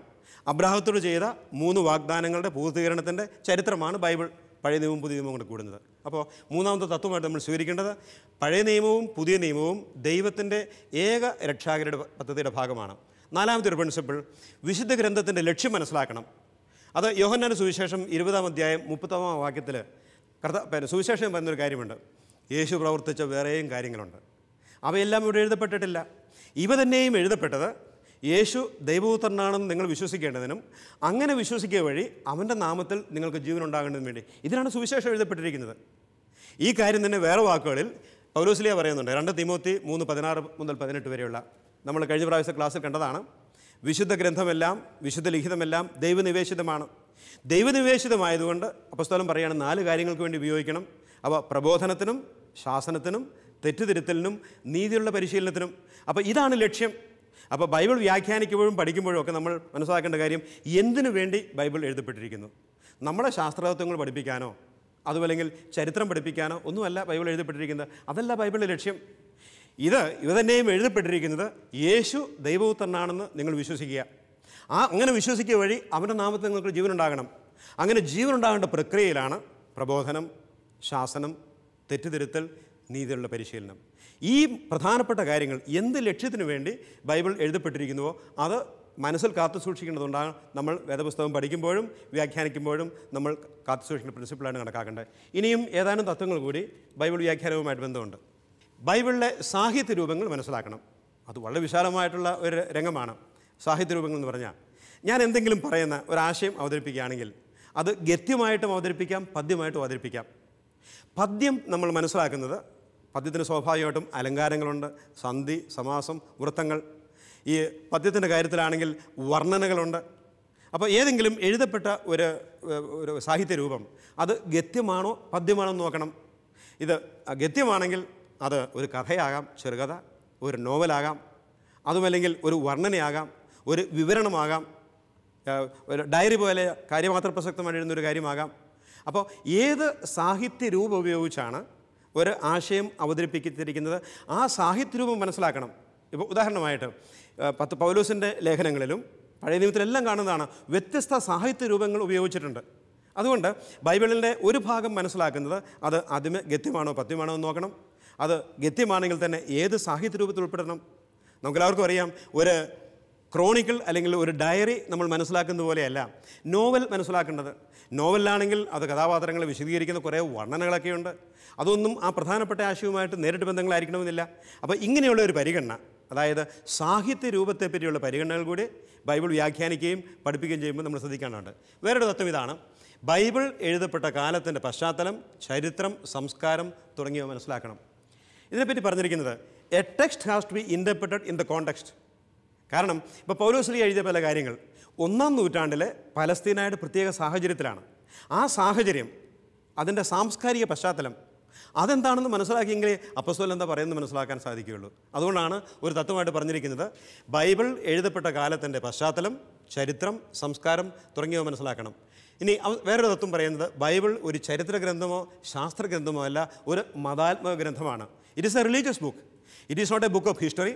അബ്രാഹത്തോട് ചെയ്ത മൂന്ന് വാഗ്ദാനങ്ങളുടെ പൂർത്തീകരണത്തിൻ്റെ ചരിത്രമാണ് ബൈബിൾ പഴയ നിയമവും പുതിയ നിയമവും കൊണ്ട് കൂടുന്നത് അപ്പോൾ മൂന്നാമത്തെ തത്വമായിട്ട് നമ്മൾ സ്വീകരിക്കേണ്ടത് പഴയ നിയമവും പുതിയ നിയമവും ദൈവത്തിൻ്റെ ഏക രക്ഷാകരുടെ പദ്ധതിയുടെ ഭാഗമാണ് നാലാമത്തെ ഒരു പ്രിൻസിപ്പിൾ വിശുദ്ധ ഗ്രന്ഥത്തിൻ്റെ ലക്ഷ്യം മനസ്സിലാക്കണം അത് യോഹന്നാൻ സുവിശേഷം ഇരുപതാം അധ്യായം മുപ്പത്തൊന്നാം വാക്യത്തിൽ കർത്ത പിന്നെ സുവിശേഷം പറയുന്നൊരു കാര്യമുണ്ട് യേശു പ്രവർത്തിച്ച വേറെയും കാര്യങ്ങളുണ്ട് അവയെല്ലാം ഇവിടെ എഴുതപ്പെട്ടിട്ടില്ല ഇവ തന്നെയും എഴുതപ്പെട്ടത് യേശു ദൈവപുത്രനാണെന്ന് നിങ്ങൾ വിശ്വസിക്കേണ്ടതിനും അങ്ങനെ വിശ്വസിക്കുക വഴി അവൻ്റെ നാമത്തിൽ നിങ്ങൾക്ക് ജീവൻ ഉണ്ടാകേണ്ടതിന് വേണ്ടി ഇതിനാണ് സുവിശേഷം എഴുതപ്പെട്ടിരിക്കുന്നത് ഈ കാര്യം തന്നെ വേറെ വാക്കുകളിൽ പൗലോസിലിയ പറയുന്നുണ്ട് രണ്ട് തിമോത്തി മൂന്ന് പതിനാറ് മുതൽ പതിനെട്ട് വരെയുള്ള നമ്മൾ കഴിഞ്ഞ പ്രാവശ്യം ക്ലാസ്സിൽ കണ്ടതാണ് വിശുദ്ധ ഗ്രന്ഥമെല്ലാം വിശുദ്ധ ലിഖിതമെല്ലാം ദൈവനിവേശിതമാണ് ദൈവനിവേശിതമായതുകൊണ്ട് അപ്പസ്തോലം പറയുകയാണ് നാല് കാര്യങ്ങൾക്ക് വേണ്ടി ഉപയോഗിക്കണം അവ പ്രബോധനത്തിനും ശാസനത്തിനും തെറ്റുതിരുത്തലിനും നീതിയുള്ള പരിശീലനത്തിനും അപ്പോൾ ഇതാണ് ലക്ഷ്യം അപ്പോൾ ബൈബിൾ വ്യാഖ്യാനിക്കുമ്പോഴും പഠിക്കുമ്പോഴും ഒക്കെ നമ്മൾ മനസ്സിലാക്കേണ്ട കാര്യം എന്തിനു വേണ്ടി ബൈബിൾ എഴുതപ്പെട്ടിരിക്കുന്നു നമ്മളെ ശാസ്ത്രതത്വങ്ങൾ പഠിപ്പിക്കാനോ അതുമല്ലെങ്കിൽ ചരിത്രം പഠിപ്പിക്കാനോ ഒന്നുമല്ല ബൈബിൾ എഴുതപ്പെട്ടിരിക്കുന്നത് അതല്ല ബൈബിളിൻ്റെ ലക്ഷ്യം ഇത് ഇത് തന്നെയും എഴുതപ്പെട്ടിരിക്കുന്നത് യേശു ദൈവപുത്രനാണെന്ന് നിങ്ങൾ വിശ്വസിക്കുക ആ അങ്ങനെ വിശ്വസിക്കുക വഴി അവൻ്റെ നാമത്തിൽ നിങ്ങൾക്ക് ജീവനുണ്ടാകണം അങ്ങനെ ജീവനുണ്ടാകേണ്ട പ്രക്രിയയിലാണ് പ്രബോധനം ശാസനം തെറ്റുതിരുത്തൽ നീതിയുള്ള പരിശീലനം ഈ പ്രധാനപ്പെട്ട കാര്യങ്ങൾ എന്ത് ലക്ഷ്യത്തിനു വേണ്ടി ബൈബിൾ എഴുതപ്പെട്ടിരിക്കുന്നുവോ അത് മനസ്സിൽ കാത്തു സൂക്ഷിക്കേണ്ടതുകൊണ്ടാണ് നമ്മൾ വേദപുസ്തകം പഠിക്കുമ്പോഴും വ്യാഖ്യാനിക്കുമ്പോഴും നമ്മൾ കാത്തു സൂക്ഷിക്കേണ്ട പ്രിൻസിപ്പിളാണ് കണക്കാക്കേണ്ടത് ഇനിയും ഏതാനും തത്വങ്ങൾ കൂടി ബൈബിൾ വ്യാഖ്യാനവുമായിട്ട് ബന്ധമുണ്ട് ബൈബിളിലെ സാഹിത്യ രൂപങ്ങൾ മനസ്സിലാക്കണം അത് വളരെ വിശാലമായിട്ടുള്ള ഒരു രംഗമാണ് സാഹിത്യ രൂപങ്ങൾ എന്ന് പറഞ്ഞാൽ ഞാൻ എന്തെങ്കിലും പറയുന്ന ഒരാശയം അവതരിപ്പിക്കുകയാണെങ്കിൽ അത് ഗത്യമായിട്ടും അവതരിപ്പിക്കാം പദ്യമായിട്ടും അവതരിപ്പിക്കാം പദ്യം നമ്മൾ മനസ്സിലാക്കുന്നത് പദ്യത്തിന് സ്വാഭാവികമായിട്ടും അലങ്കാരങ്ങളുണ്ട് സന്ധി സമാസം വൃത്തങ്ങൾ ഈ പദ്യത്തിൻ്റെ കാര്യത്തിലാണെങ്കിൽ വർണ്ണനകളുണ്ട് അപ്പോൾ ഏതെങ്കിലും എഴുതപ്പെട്ട ഒരു ഒരു സാഹിത്യ രൂപം അത് ഗത്യമാണോ പദ്യമാണോ എന്ന് നോക്കണം ഇത് ഗത്യമാണെങ്കിൽ അത് ഒരു കഥയാകാം ചെറുകഥ ഒരു നോവലാകാം അതുമല്ലെങ്കിൽ ഒരു വർണ്ണനയാകാം ഒരു വിവരണമാകാം ഒരു ഡയറി പോലെ കാര്യമാത്ര പ്രസക്തമായി എഴുതുന്ന ഒരു കാര്യമാകാം അപ്പോൾ ഏത് സാഹിത്യ രൂപം ഉപയോഗിച്ചാണ് ഒരു ആശയം അവതരിപ്പിക്കത്തിരിക്കുന്നത് ആ സാഹിത്യ രൂപം മനസ്സിലാക്കണം ഇപ്പോൾ ഉദാഹരണമായിട്ട് പത്ത് പൗലൂസിൻ്റെ ലേഖനങ്ങളിലും പഴയ നിയമത്തിലെല്ലാം കാണുന്നതാണ് വ്യത്യസ്ത സാഹിത്യ രൂപങ്ങൾ ഉപയോഗിച്ചിട്ടുണ്ട് അതുകൊണ്ട് ബൈബിളിൻ്റെ ഒരു ഭാഗം മനസ്സിലാക്കുന്നത് അത് ആദ്യമേ ഗത്യമാണോ പദ്യമാണോ എന്ന് നോക്കണം അത് ഗത്യമാണെങ്കിൽ തന്നെ ഏത് സാഹിത്യ രൂപത്തിൽ ഉൾപ്പെടണം നമുക്കെല്ലാവർക്കും അറിയാം ഒരു ക്രോണിക്കിൾ അല്ലെങ്കിൽ ഒരു ഡയറി നമ്മൾ മനസ്സിലാക്കുന്നത് പോലെയല്ല നോവൽ മനസ്സിലാക്കേണ്ടത് നോവലിലാണെങ്കിൽ അത് കഥാപാത്രങ്ങളെ വിശദീകരിക്കുന്ന കുറേ വർണ്ണനകളൊക്കെയുണ്ട് അതൊന്നും ആ പ്രധാനപ്പെട്ട ആശയവുമായിട്ട് നേരിട്ട് ബന്ധങ്ങളായിരിക്കണമെന്നില്ല അപ്പോൾ ഇങ്ങനെയുള്ള ഒരു പരിഗണന അതായത് സാഹിത്യ രൂപത്തെ പറ്റിയുള്ള പരിഗണനകൾ കൂടി ബൈബിൾ വ്യാഖ്യാനിക്കുകയും പഠിപ്പിക്കുകയും ചെയ്യുമ്പോൾ നമ്മൾ ശ്രദ്ധിക്കാനുണ്ട് വേറൊരു തത്വം ഇതാണ് ബൈബിൾ എഴുതപ്പെട്ട കാലത്തിൻ്റെ പശ്ചാത്തലം ചരിത്രം സംസ്കാരം തുടങ്ങിയവ മനസ്സിലാക്കണം ഇതിനെപ്പറ്റി പറഞ്ഞിരിക്കുന്നത് a text has to be interpreted in the context കാരണം ഇപ്പോൾ പൗലോസ്ലി എഴുതിയ പല കാര്യങ്ങൾ ഒന്നാം നൂറ്റാണ്ടിലെ പലസ്തീനായുടെ പ്രത്യേക സാഹചര്യത്തിലാണ് ആ സാഹചര്യം അതിൻ്റെ സാംസ്കാരിക പശ്ചാത്തലം അതെന്താണെന്ന് മനസ്സിലാക്കിയെങ്കിലേ അപ്പസോൽ എന്താ പറയുന്നത് മനസ്സിലാക്കാൻ സാധിക്കുകയുള്ളൂ അതുകൊണ്ടാണ് ഒരു തത്വമായിട്ട് പറഞ്ഞിരിക്കുന്നത് ബൈബിൾ എഴുതപ്പെട്ട കാലത്തിൻ്റെ പശ്ചാത്തലം ചരിത്രം സംസ്കാരം തുടങ്ങിയവ മനസ്സിലാക്കണം ഇനി വേറൊരു തത്വം പറയുന്നത് ബൈബിൾ ഒരു ചരിത്ര ഗ്രന്ഥമോ ശാസ്ത്ര ഗ്രന്ഥമോ അല്ല ഒരു മതാത്മക ഗ്രന്ഥമാണ് It is a religious book. It is not a book of history.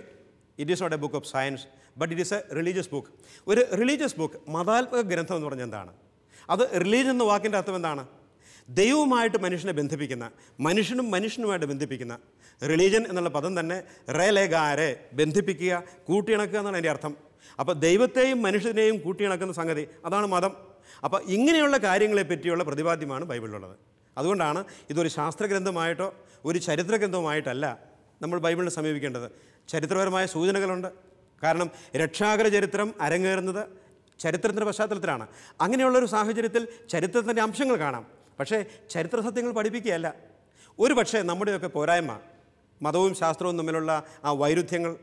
It is not a book of science. But it is a religious book ഒരു റിലീജിയസ് ബുക്ക് മതാത്മക ഗ്രന്ഥം എന്ന് പറഞ്ഞാൽ എന്താണ് അത് റിലീജിയൻ എന്ന വാക്കിൻ്റെ അർത്ഥം എന്താണ് ദൈവവുമായിട്ട് മനുഷ്യനെ ബന്ധിപ്പിക്കുന്ന മനുഷ്യനും മനുഷ്യനുമായിട്ട് ബന്ധിപ്പിക്കുന്ന റിലീജിയൻ എന്നുള്ള പദം തന്നെ റേലേഗാരെ ബന്ധിപ്പിക്കുക കൂട്ടിയിണക്കുക എന്നാണ് അതിൻ്റെ അർത്ഥം അപ്പോൾ ദൈവത്തെയും മനുഷ്യനെയും കൂട്ടിയിണക്കുന്ന സംഗതി അതാണ് മതം അപ്പോൾ ഇങ്ങനെയുള്ള കാര്യങ്ങളെ പറ്റിയുള്ള പ്രതിപാദ്യമാണ് ബൈബിളിലുള്ളത് അതുകൊണ്ടാണ് ഇതൊരു ശാസ്ത്രഗ്രന്ഥമായിട്ടോ ഒരു ചരിത്ര നമ്മൾ ബൈബിളിനെ സമീപിക്കേണ്ടത് ചരിത്രപരമായ സൂചനകളുണ്ട് കാരണം രക്ഷാകര ചരിത്രം അരങ്ങേറുന്നത് ചരിത്രത്തിൻ്റെ പശ്ചാത്തലത്തിലാണ് അങ്ങനെയുള്ളൊരു സാഹചര്യത്തിൽ ചരിത്രത്തിൻ്റെ അംശങ്ങൾ കാണാം പക്ഷേ ചരിത്ര സത്യങ്ങൾ പഠിപ്പിക്കുകയല്ല ഒരു പക്ഷേ നമ്മുടെയൊക്കെ പോരായ്മ മതവും ശാസ്ത്രവും തമ്മിലുള്ള ആ വൈരുദ്ധ്യങ്ങൾ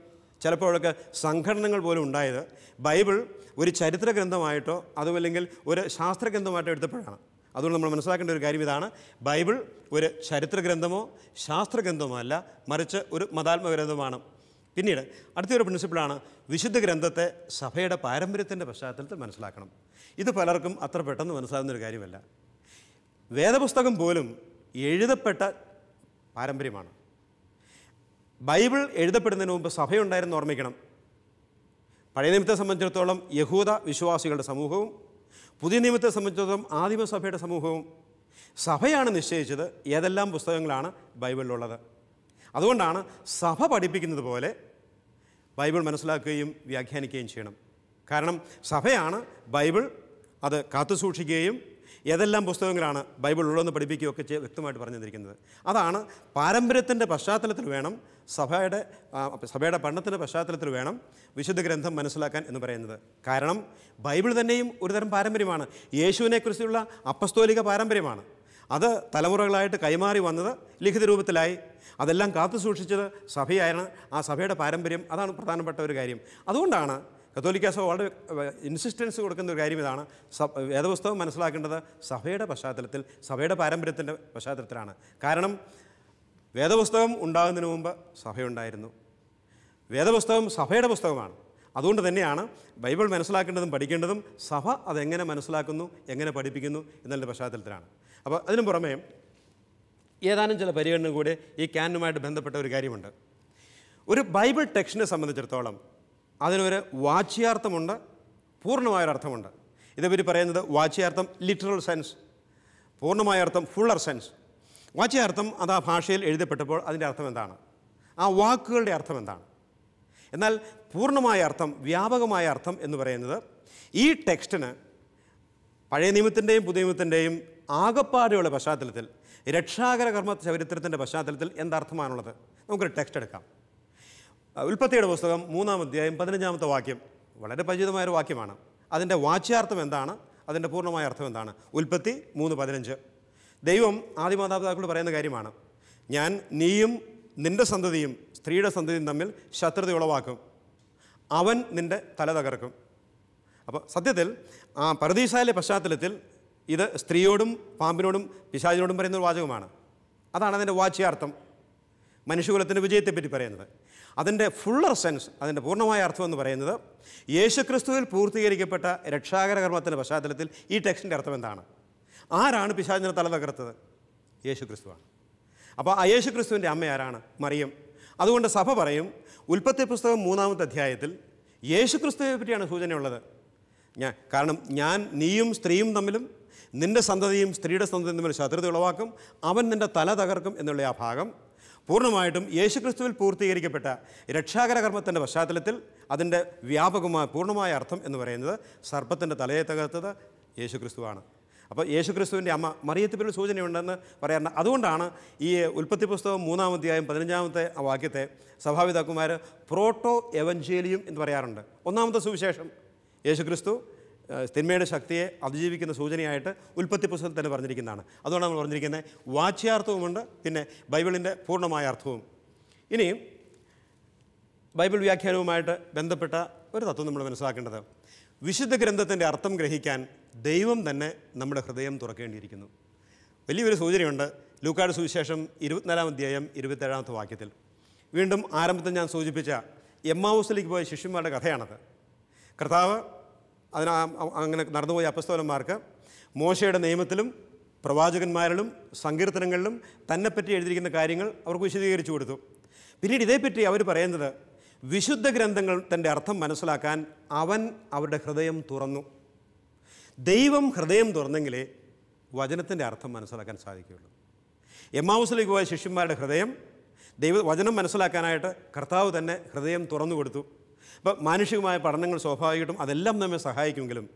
ചിലപ്പോഴൊക്കെ സംഘടനകൾ പോലും ഉണ്ടായത് ബൈബിൾ ഒരു ചരിത്ര ഗ്രന്ഥമായിട്ടോ അതുമല്ലെങ്കിൽ ഒരു ശാസ്ത്ര ഗ്രന്ഥമായിട്ടോ എടുത്തപ്പോഴാണ് അതുകൊണ്ട് നമ്മൾ മനസ്സിലാക്കേണ്ട ഒരു കാര്യം ഇതാണ് ബൈബിൾ ഒരു ചരിത്ര ഗ്രന്ഥമോ ശാസ്ത്ര ഗ്രന്ഥമോ അല്ല മറിച്ച് ഒരു മതാത്മ ഗ്രന്ഥമാണ് പിന്നീട് അടുത്തൊരു പ്രിൻസിപ്പിളാണ് വിശുദ്ധ ഗ്രന്ഥത്തെ സഭയുടെ പാരമ്പര്യത്തിൻ്റെ പശ്ചാത്തലത്തിൽ മനസ്സിലാക്കണം ഇത് പലർക്കും അത്ര പെട്ടെന്ന് മനസ്സിലാകുന്ന ഒരു കാര്യമല്ല വേദപുസ്തകം പോലും എഴുതപ്പെട്ട പാരമ്പര്യമാണ് ബൈബിൾ എഴുതപ്പെടുന്നതിന് മുമ്പ് സഭയുണ്ടായിരുന്നു ഓർമ്മിക്കണം പഴയ നിമിത്തെ സംബന്ധിച്ചിടത്തോളം യഹൂദ വിശ്വാസികളുടെ സമൂഹവും പുതിയ നിയമത്തെ സംബന്ധിച്ചിടത്തോളം ആദിമസഭയുടെ സമൂഹവും സഭയാണ് നിശ്ചയിച്ചത് ഏതെല്ലാം പുസ്തകങ്ങളാണ് ബൈബിളിലുള്ളത് അതുകൊണ്ടാണ് സഭ പഠിപ്പിക്കുന്നത് പോലെ ബൈബിൾ മനസ്സിലാക്കുകയും വ്യാഖ്യാനിക്കുകയും ചെയ്യണം കാരണം സഭയാണ് ബൈബിൾ അത് കാത്തുസൂക്ഷിക്കുകയും ഏതെല്ലാം പുസ്തകങ്ങളാണ് ബൈബിൾ ഉള്ളതെന്ന് പഠിപ്പിക്കുകയൊക്കെ ചെയ്ത് വ്യക്തമായിട്ട് പറഞ്ഞു തന്നിരിക്കുന്നത് അതാണ് പാരമ്പര്യത്തിൻ്റെ പശ്ചാത്തലത്തിൽ വേണം സഭയുടെ സഭയുടെ പഠനത്തിൻ്റെ പശ്ചാത്തലത്തിൽ വേണം വിശുദ്ധ ഗ്രന്ഥം മനസ്സിലാക്കാൻ എന്ന് പറയുന്നത് കാരണം ബൈബിൾ തന്നെയും ഒരുതരം പാരമ്പര്യമാണ് യേശുവിനെക്കുറിച്ചുള്ള അപ്പസ്തോലിക പാരമ്പര്യമാണ് അത് തലമുറകളായിട്ട് കൈമാറി വന്നത് ലിഖിത രൂപത്തിലായി അതെല്ലാം കാത്തു സൂക്ഷിച്ചത് സഭയാണ് ആ സഭയുടെ പാരമ്പര്യം അതാണ് പ്രധാനപ്പെട്ട ഒരു കാര്യം അതുകൊണ്ടാണ് കത്തോലിക്ക സഭ വളരെ ഇൻസിസ്റ്റൻസ് കൊടുക്കുന്ന ഒരു കാര്യം ഇതാണ് വേദപുസ്തകം മനസ്സിലാക്കേണ്ടത് സഭയുടെ പശ്ചാത്തലത്തിൽ സഭയുടെ പാരമ്പര്യത്തിൻ്റെ പശ്ചാത്തലത്തിലാണ് കാരണം വേദപുസ്തകം ഉണ്ടാകുന്നതിന് മുമ്പ് സഭയുണ്ടായിരുന്നു വേദപുസ്തകം സഭയുടെ പുസ്തകമാണ് അതുകൊണ്ട് തന്നെയാണ് ബൈബിൾ മനസ്സിലാക്കേണ്ടതും പഠിക്കേണ്ടതും സഭ അതെങ്ങനെ മനസ്സിലാക്കുന്നു എങ്ങനെ പഠിപ്പിക്കുന്നു എന്നുള്ള പശ്ചാത്തലത്തിലാണ് അപ്പോൾ അതിനു പുറമേ ഏതാനും ചില പരിഗണന കൂടെ ഈ ക്യാനുമായിട്ട് ബന്ധപ്പെട്ട ഒരു കാര്യമുണ്ട് ഒരു ബൈബിൾ ടെക്സ്റ്റിനെ സംബന്ധിച്ചിടത്തോളം അതിനൊരു വാച്യാർത്ഥമുണ്ട് പൂർണ്ണമായൊരർത്ഥമുണ്ട് ഇതേപ്പറ്റി പറയുന്നത് വാച്യാർത്ഥം ലിറ്ററൽ സെൻസ് പൂർണ്ണമായ അർത്ഥം ഫുള്ളർ സെൻസ് വാച്യാർത്ഥം അത് ആ ഭാഷയിൽ എഴുതപ്പെട്ടപ്പോൾ അതിൻ്റെ അർത്ഥം എന്താണ് ആ വാക്കുകളുടെ അർത്ഥം എന്താണ് എന്നാൽ പൂർണ്ണമായ അർത്ഥം വ്യാപകമായ അർത്ഥം എന്ന് പറയുന്നത് ഈ ടെക്സ്റ്റിന് പഴയ നിയമത്തിൻ്റെയും പുതിയ നിയമത്തിൻ്റെയും ആകപ്പാടെയുള്ള പശ്ചാത്തലത്തിൽ രക്ഷാകര കർമ്മ ചരിത്രത്തിൻ്റെ പശ്ചാത്തലത്തിൽ എന്താർത്ഥമാണുള്ളത് നമുക്കൊരു ടെക്സ്റ്റ് എടുക്കാം ഉൽപ്പത്തിയുടെ പുസ്തകം മൂന്നാം അധ്യായം പതിനഞ്ചാമത്തെ വാക്യം വളരെ പരിചിതമായൊരു വാക്യമാണ് അതിൻ്റെ വാച്യാർത്ഥം എന്താണ് അതിൻ്റെ പൂർണ്ണമായ അർത്ഥം എന്താണ് ഉൽപ്പത്തി മൂന്ന് പതിനഞ്ച് ദൈവം ആദ്യ മാതാപിതാക്കളോട് പറയുന്ന കാര്യമാണ് ഞാൻ നീയും നിൻ്റെ സന്തതിയും സ്ത്രീയുടെ സന്തതിയും തമ്മിൽ ശത്രുത ഉളവാക്കും അവൻ നിൻ്റെ തല തകർക്കും അപ്പോൾ സത്യത്തിൽ ആ പരദീസായിലെ പശ്ചാത്തലത്തിൽ ഇത് സ്ത്രീയോടും പാമ്പിനോടും പിശാചിനോടും പറയുന്ന ഒരു വാചകമാണ് അതാണ് അതിൻ്റെ വാച്യാർത്ഥം മനുഷ്യകുലത്തിൻ്റെ വിജയത്തെപ്പറ്റി പറയുന്നത് അതിൻ്റെ ഫുള്ളർ സെൻസ് അതിൻ്റെ പൂർണ്ണമായ അർത്ഥം എന്ന് പറയുന്നത് യേശുക്രിസ്തുവിൽ പൂർത്തീകരിക്കപ്പെട്ട രക്ഷാകര കർമ്മത്തിൻ്റെ പശ്ചാത്തലത്തിൽ ഈ ടെക്സ്റ്റിൻ്റെ അർത്ഥം എന്താണ് ആരാണ് പിശാചിനെ തല തകർത്തത് യേശുക്രിസ്തുവാണ് അപ്പോൾ ആ യേശുക്രിസ്തുവിൻ്റെ അമ്മ ആരാണ് മറിയം അതുകൊണ്ട് സഭ പറയും ഉൽപ്പത്തി പുസ്തകം മൂന്നാമത്തെ അധ്യായത്തിൽ യേശുക്രിസ്തുവിനെ പറ്റിയാണ് സൂചനയുള്ളത് ഞാൻ കാരണം ഞാൻ നീയും സ്ത്രീയും തമ്മിലും നിൻ്റെ സന്തതിയും സ്ത്രീയുടെ സന്തതിയും തമ്മിൽ ശത്രുത ഉളവാക്കും അവൻ നിൻ്റെ തല തകർക്കും എന്നുള്ള ആ ഭാഗം പൂർണ്ണമായിട്ടും യേശുക്രിസ്തുവിൽ പൂർത്തീകരിക്കപ്പെട്ട രക്ഷാകര കർമ്മത്തിൻ്റെ പശ്ചാത്തലത്തിൽ അതിൻ്റെ വ്യാപകമായ പൂർണ്ണമായ അർത്ഥം എന്ന് പറയുന്നത് സർപ്പത്തിൻ്റെ തലയെ തകർത്തത് യേശുക്രിസ്തുവാണ് അപ്പോൾ യേശുക്രിസ്തുവിൻ്റെ അമ്മ മറിയത്തിപ്പിന് സൂചനയുണ്ടെന്ന് പറയാറുണ്ട് അതുകൊണ്ടാണ് ഈ ഉൽപ്പത്തി പുസ്തകം മൂന്നാം അധ്യായം പതിനഞ്ചാമത്തെ വാക്യത്തെ സഭാപിതാക്കുമാർ പ്രോട്ടോ എവഞ്ചേലിയും എന്ന് പറയാറുണ്ട് ഒന്നാമത്തെ സുവിശേഷം യേശുക്രിസ്തു തിന്മയുടെ ശക്തിയെ അതിജീവിക്കുന്ന സൂചനയായിട്ട് ഉൽപ്പത്തി പുസ്തകത്തിൽ തന്നെ പറഞ്ഞിരിക്കുന്നതാണ് അതുകൊണ്ടാണ് നമ്മൾ പറഞ്ഞിരിക്കുന്നത് വാച്യാർത്ഥവുമുണ്ട് പിന്നെ ബൈബിളിൻ്റെ പൂർണ്ണമായ അർത്ഥവും ഇനിയും ബൈബിൾ വ്യാഖ്യാനവുമായിട്ട് ബന്ധപ്പെട്ട ഒരു തത്വം നമ്മൾ മനസ്സിലാക്കേണ്ടത് വിശുദ്ധ ഗ്രന്ഥത്തിൻ്റെ അർത്ഥം ഗ്രഹിക്കാൻ ദൈവം തന്നെ നമ്മുടെ ഹൃദയം തുറക്കേണ്ടിയിരിക്കുന്നു വലിയൊരു സൂചനയുണ്ട് ലൂക്കാട് സുവിശേഷം ഇരുപത്തിനാലാം അധ്യായം ഇരുപത്തേഴാമത്തെ വാക്യത്തിൽ വീണ്ടും ആരംഭത്തിൽ ഞാൻ സൂചിപ്പിച്ച എമ്മാവൂസിലേക്ക് പോയ ശിഷ്യന്മാരുടെ കഥയാണത് കർത്താവ് അതിന് അങ്ങനെ നടന്നുപോയ അപ്പസ്തോലന്മാർക്ക് മോശയുടെ നിയമത്തിലും പ്രവാചകന്മാരിലും സങ്കീർത്തനങ്ങളിലും തന്നെപ്പറ്റി എഴുതിയിരിക്കുന്ന കാര്യങ്ങൾ അവർക്ക് വിശദീകരിച്ചു കൊടുത്തു പിന്നീട് ഇതേപ്പറ്റി അവർ പറയുന്നത് വിശുദ്ധ ഗ്രന്ഥങ്ങൾ തൻ്റെ അർത്ഥം മനസ്സിലാക്കാൻ അവൻ അവരുടെ ഹൃദയം തുറന്നു ദൈവം ഹൃദയം തുറന്നെങ്കിലേ വചനത്തിൻ്റെ അർത്ഥം മനസ്സിലാക്കാൻ സാധിക്കുകയുള്ളൂ എമ്മാവൂസിലേക്ക് പോയ ശിഷ്യന്മാരുടെ ഹൃദയം ദൈവ വചനം മനസ്സിലാക്കാനായിട്ട് കർത്താവ് തന്നെ ഹൃദയം തുറന്നു കൊടുത്തു അപ്പം മാനുഷികമായ പഠനങ്ങൾ സ്വാഭാവികമായിട്ടും അതെല്ലാം നമ്മെ സഹായിക്കുമെങ്കിലും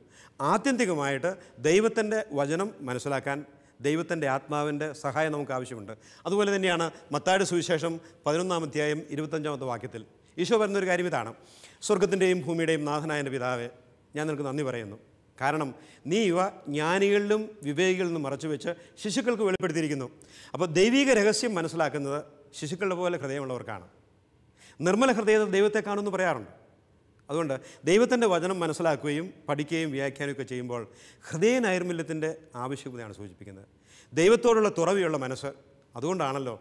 ആത്യന്തികമായിട്ട് ദൈവത്തിൻ്റെ വചനം മനസ്സിലാക്കാൻ ദൈവത്തിൻ്റെ ആത്മാവിൻ്റെ സഹായം നമുക്ക് ആവശ്യമുണ്ട് അതുപോലെ തന്നെയാണ് മത്താട് സുവിശേഷം പതിനൊന്നാം അധ്യായം ഇരുപത്തഞ്ചാമത്തെ വാക്യത്തിൽ ഈശോ പറഞ്ഞൊരു കാര്യം ഇതാണ് സ്വർഗത്തിൻ്റെയും ഭൂമിയുടെയും നാഥനായ പിതാവേ പിതാവെ ഞാൻ നിനക്ക് നന്ദി പറയുന്നു കാരണം നീ ഇവ ജ്ഞാനികളിലും വിവേകികളിലും മറച്ചു വെച്ച് ശിശുക്കൾക്ക് വെളിപ്പെടുത്തിയിരിക്കുന്നു അപ്പോൾ ദൈവിക രഹസ്യം മനസ്സിലാക്കുന്നത് ശിശുക്കളുടെ പോലെ ഹൃദയമുള്ളവർക്കാണ് നിർമ്മല ഹൃദയത ദൈവത്തെ കാണുമെന്ന് പറയാറുണ്ട് അതുകൊണ്ട് ദൈവത്തിൻ്റെ വചനം മനസ്സിലാക്കുകയും പഠിക്കുകയും വ്യാഖ്യാനിക്കുകയും ചെയ്യുമ്പോൾ ഹൃദയ നൈർമല്യത്തിൻ്റെ ആവശ്യകതയാണ് സൂചിപ്പിക്കുന്നത് ദൈവത്തോടുള്ള തുറവിയുള്ള മനസ്സ് അതുകൊണ്ടാണല്ലോ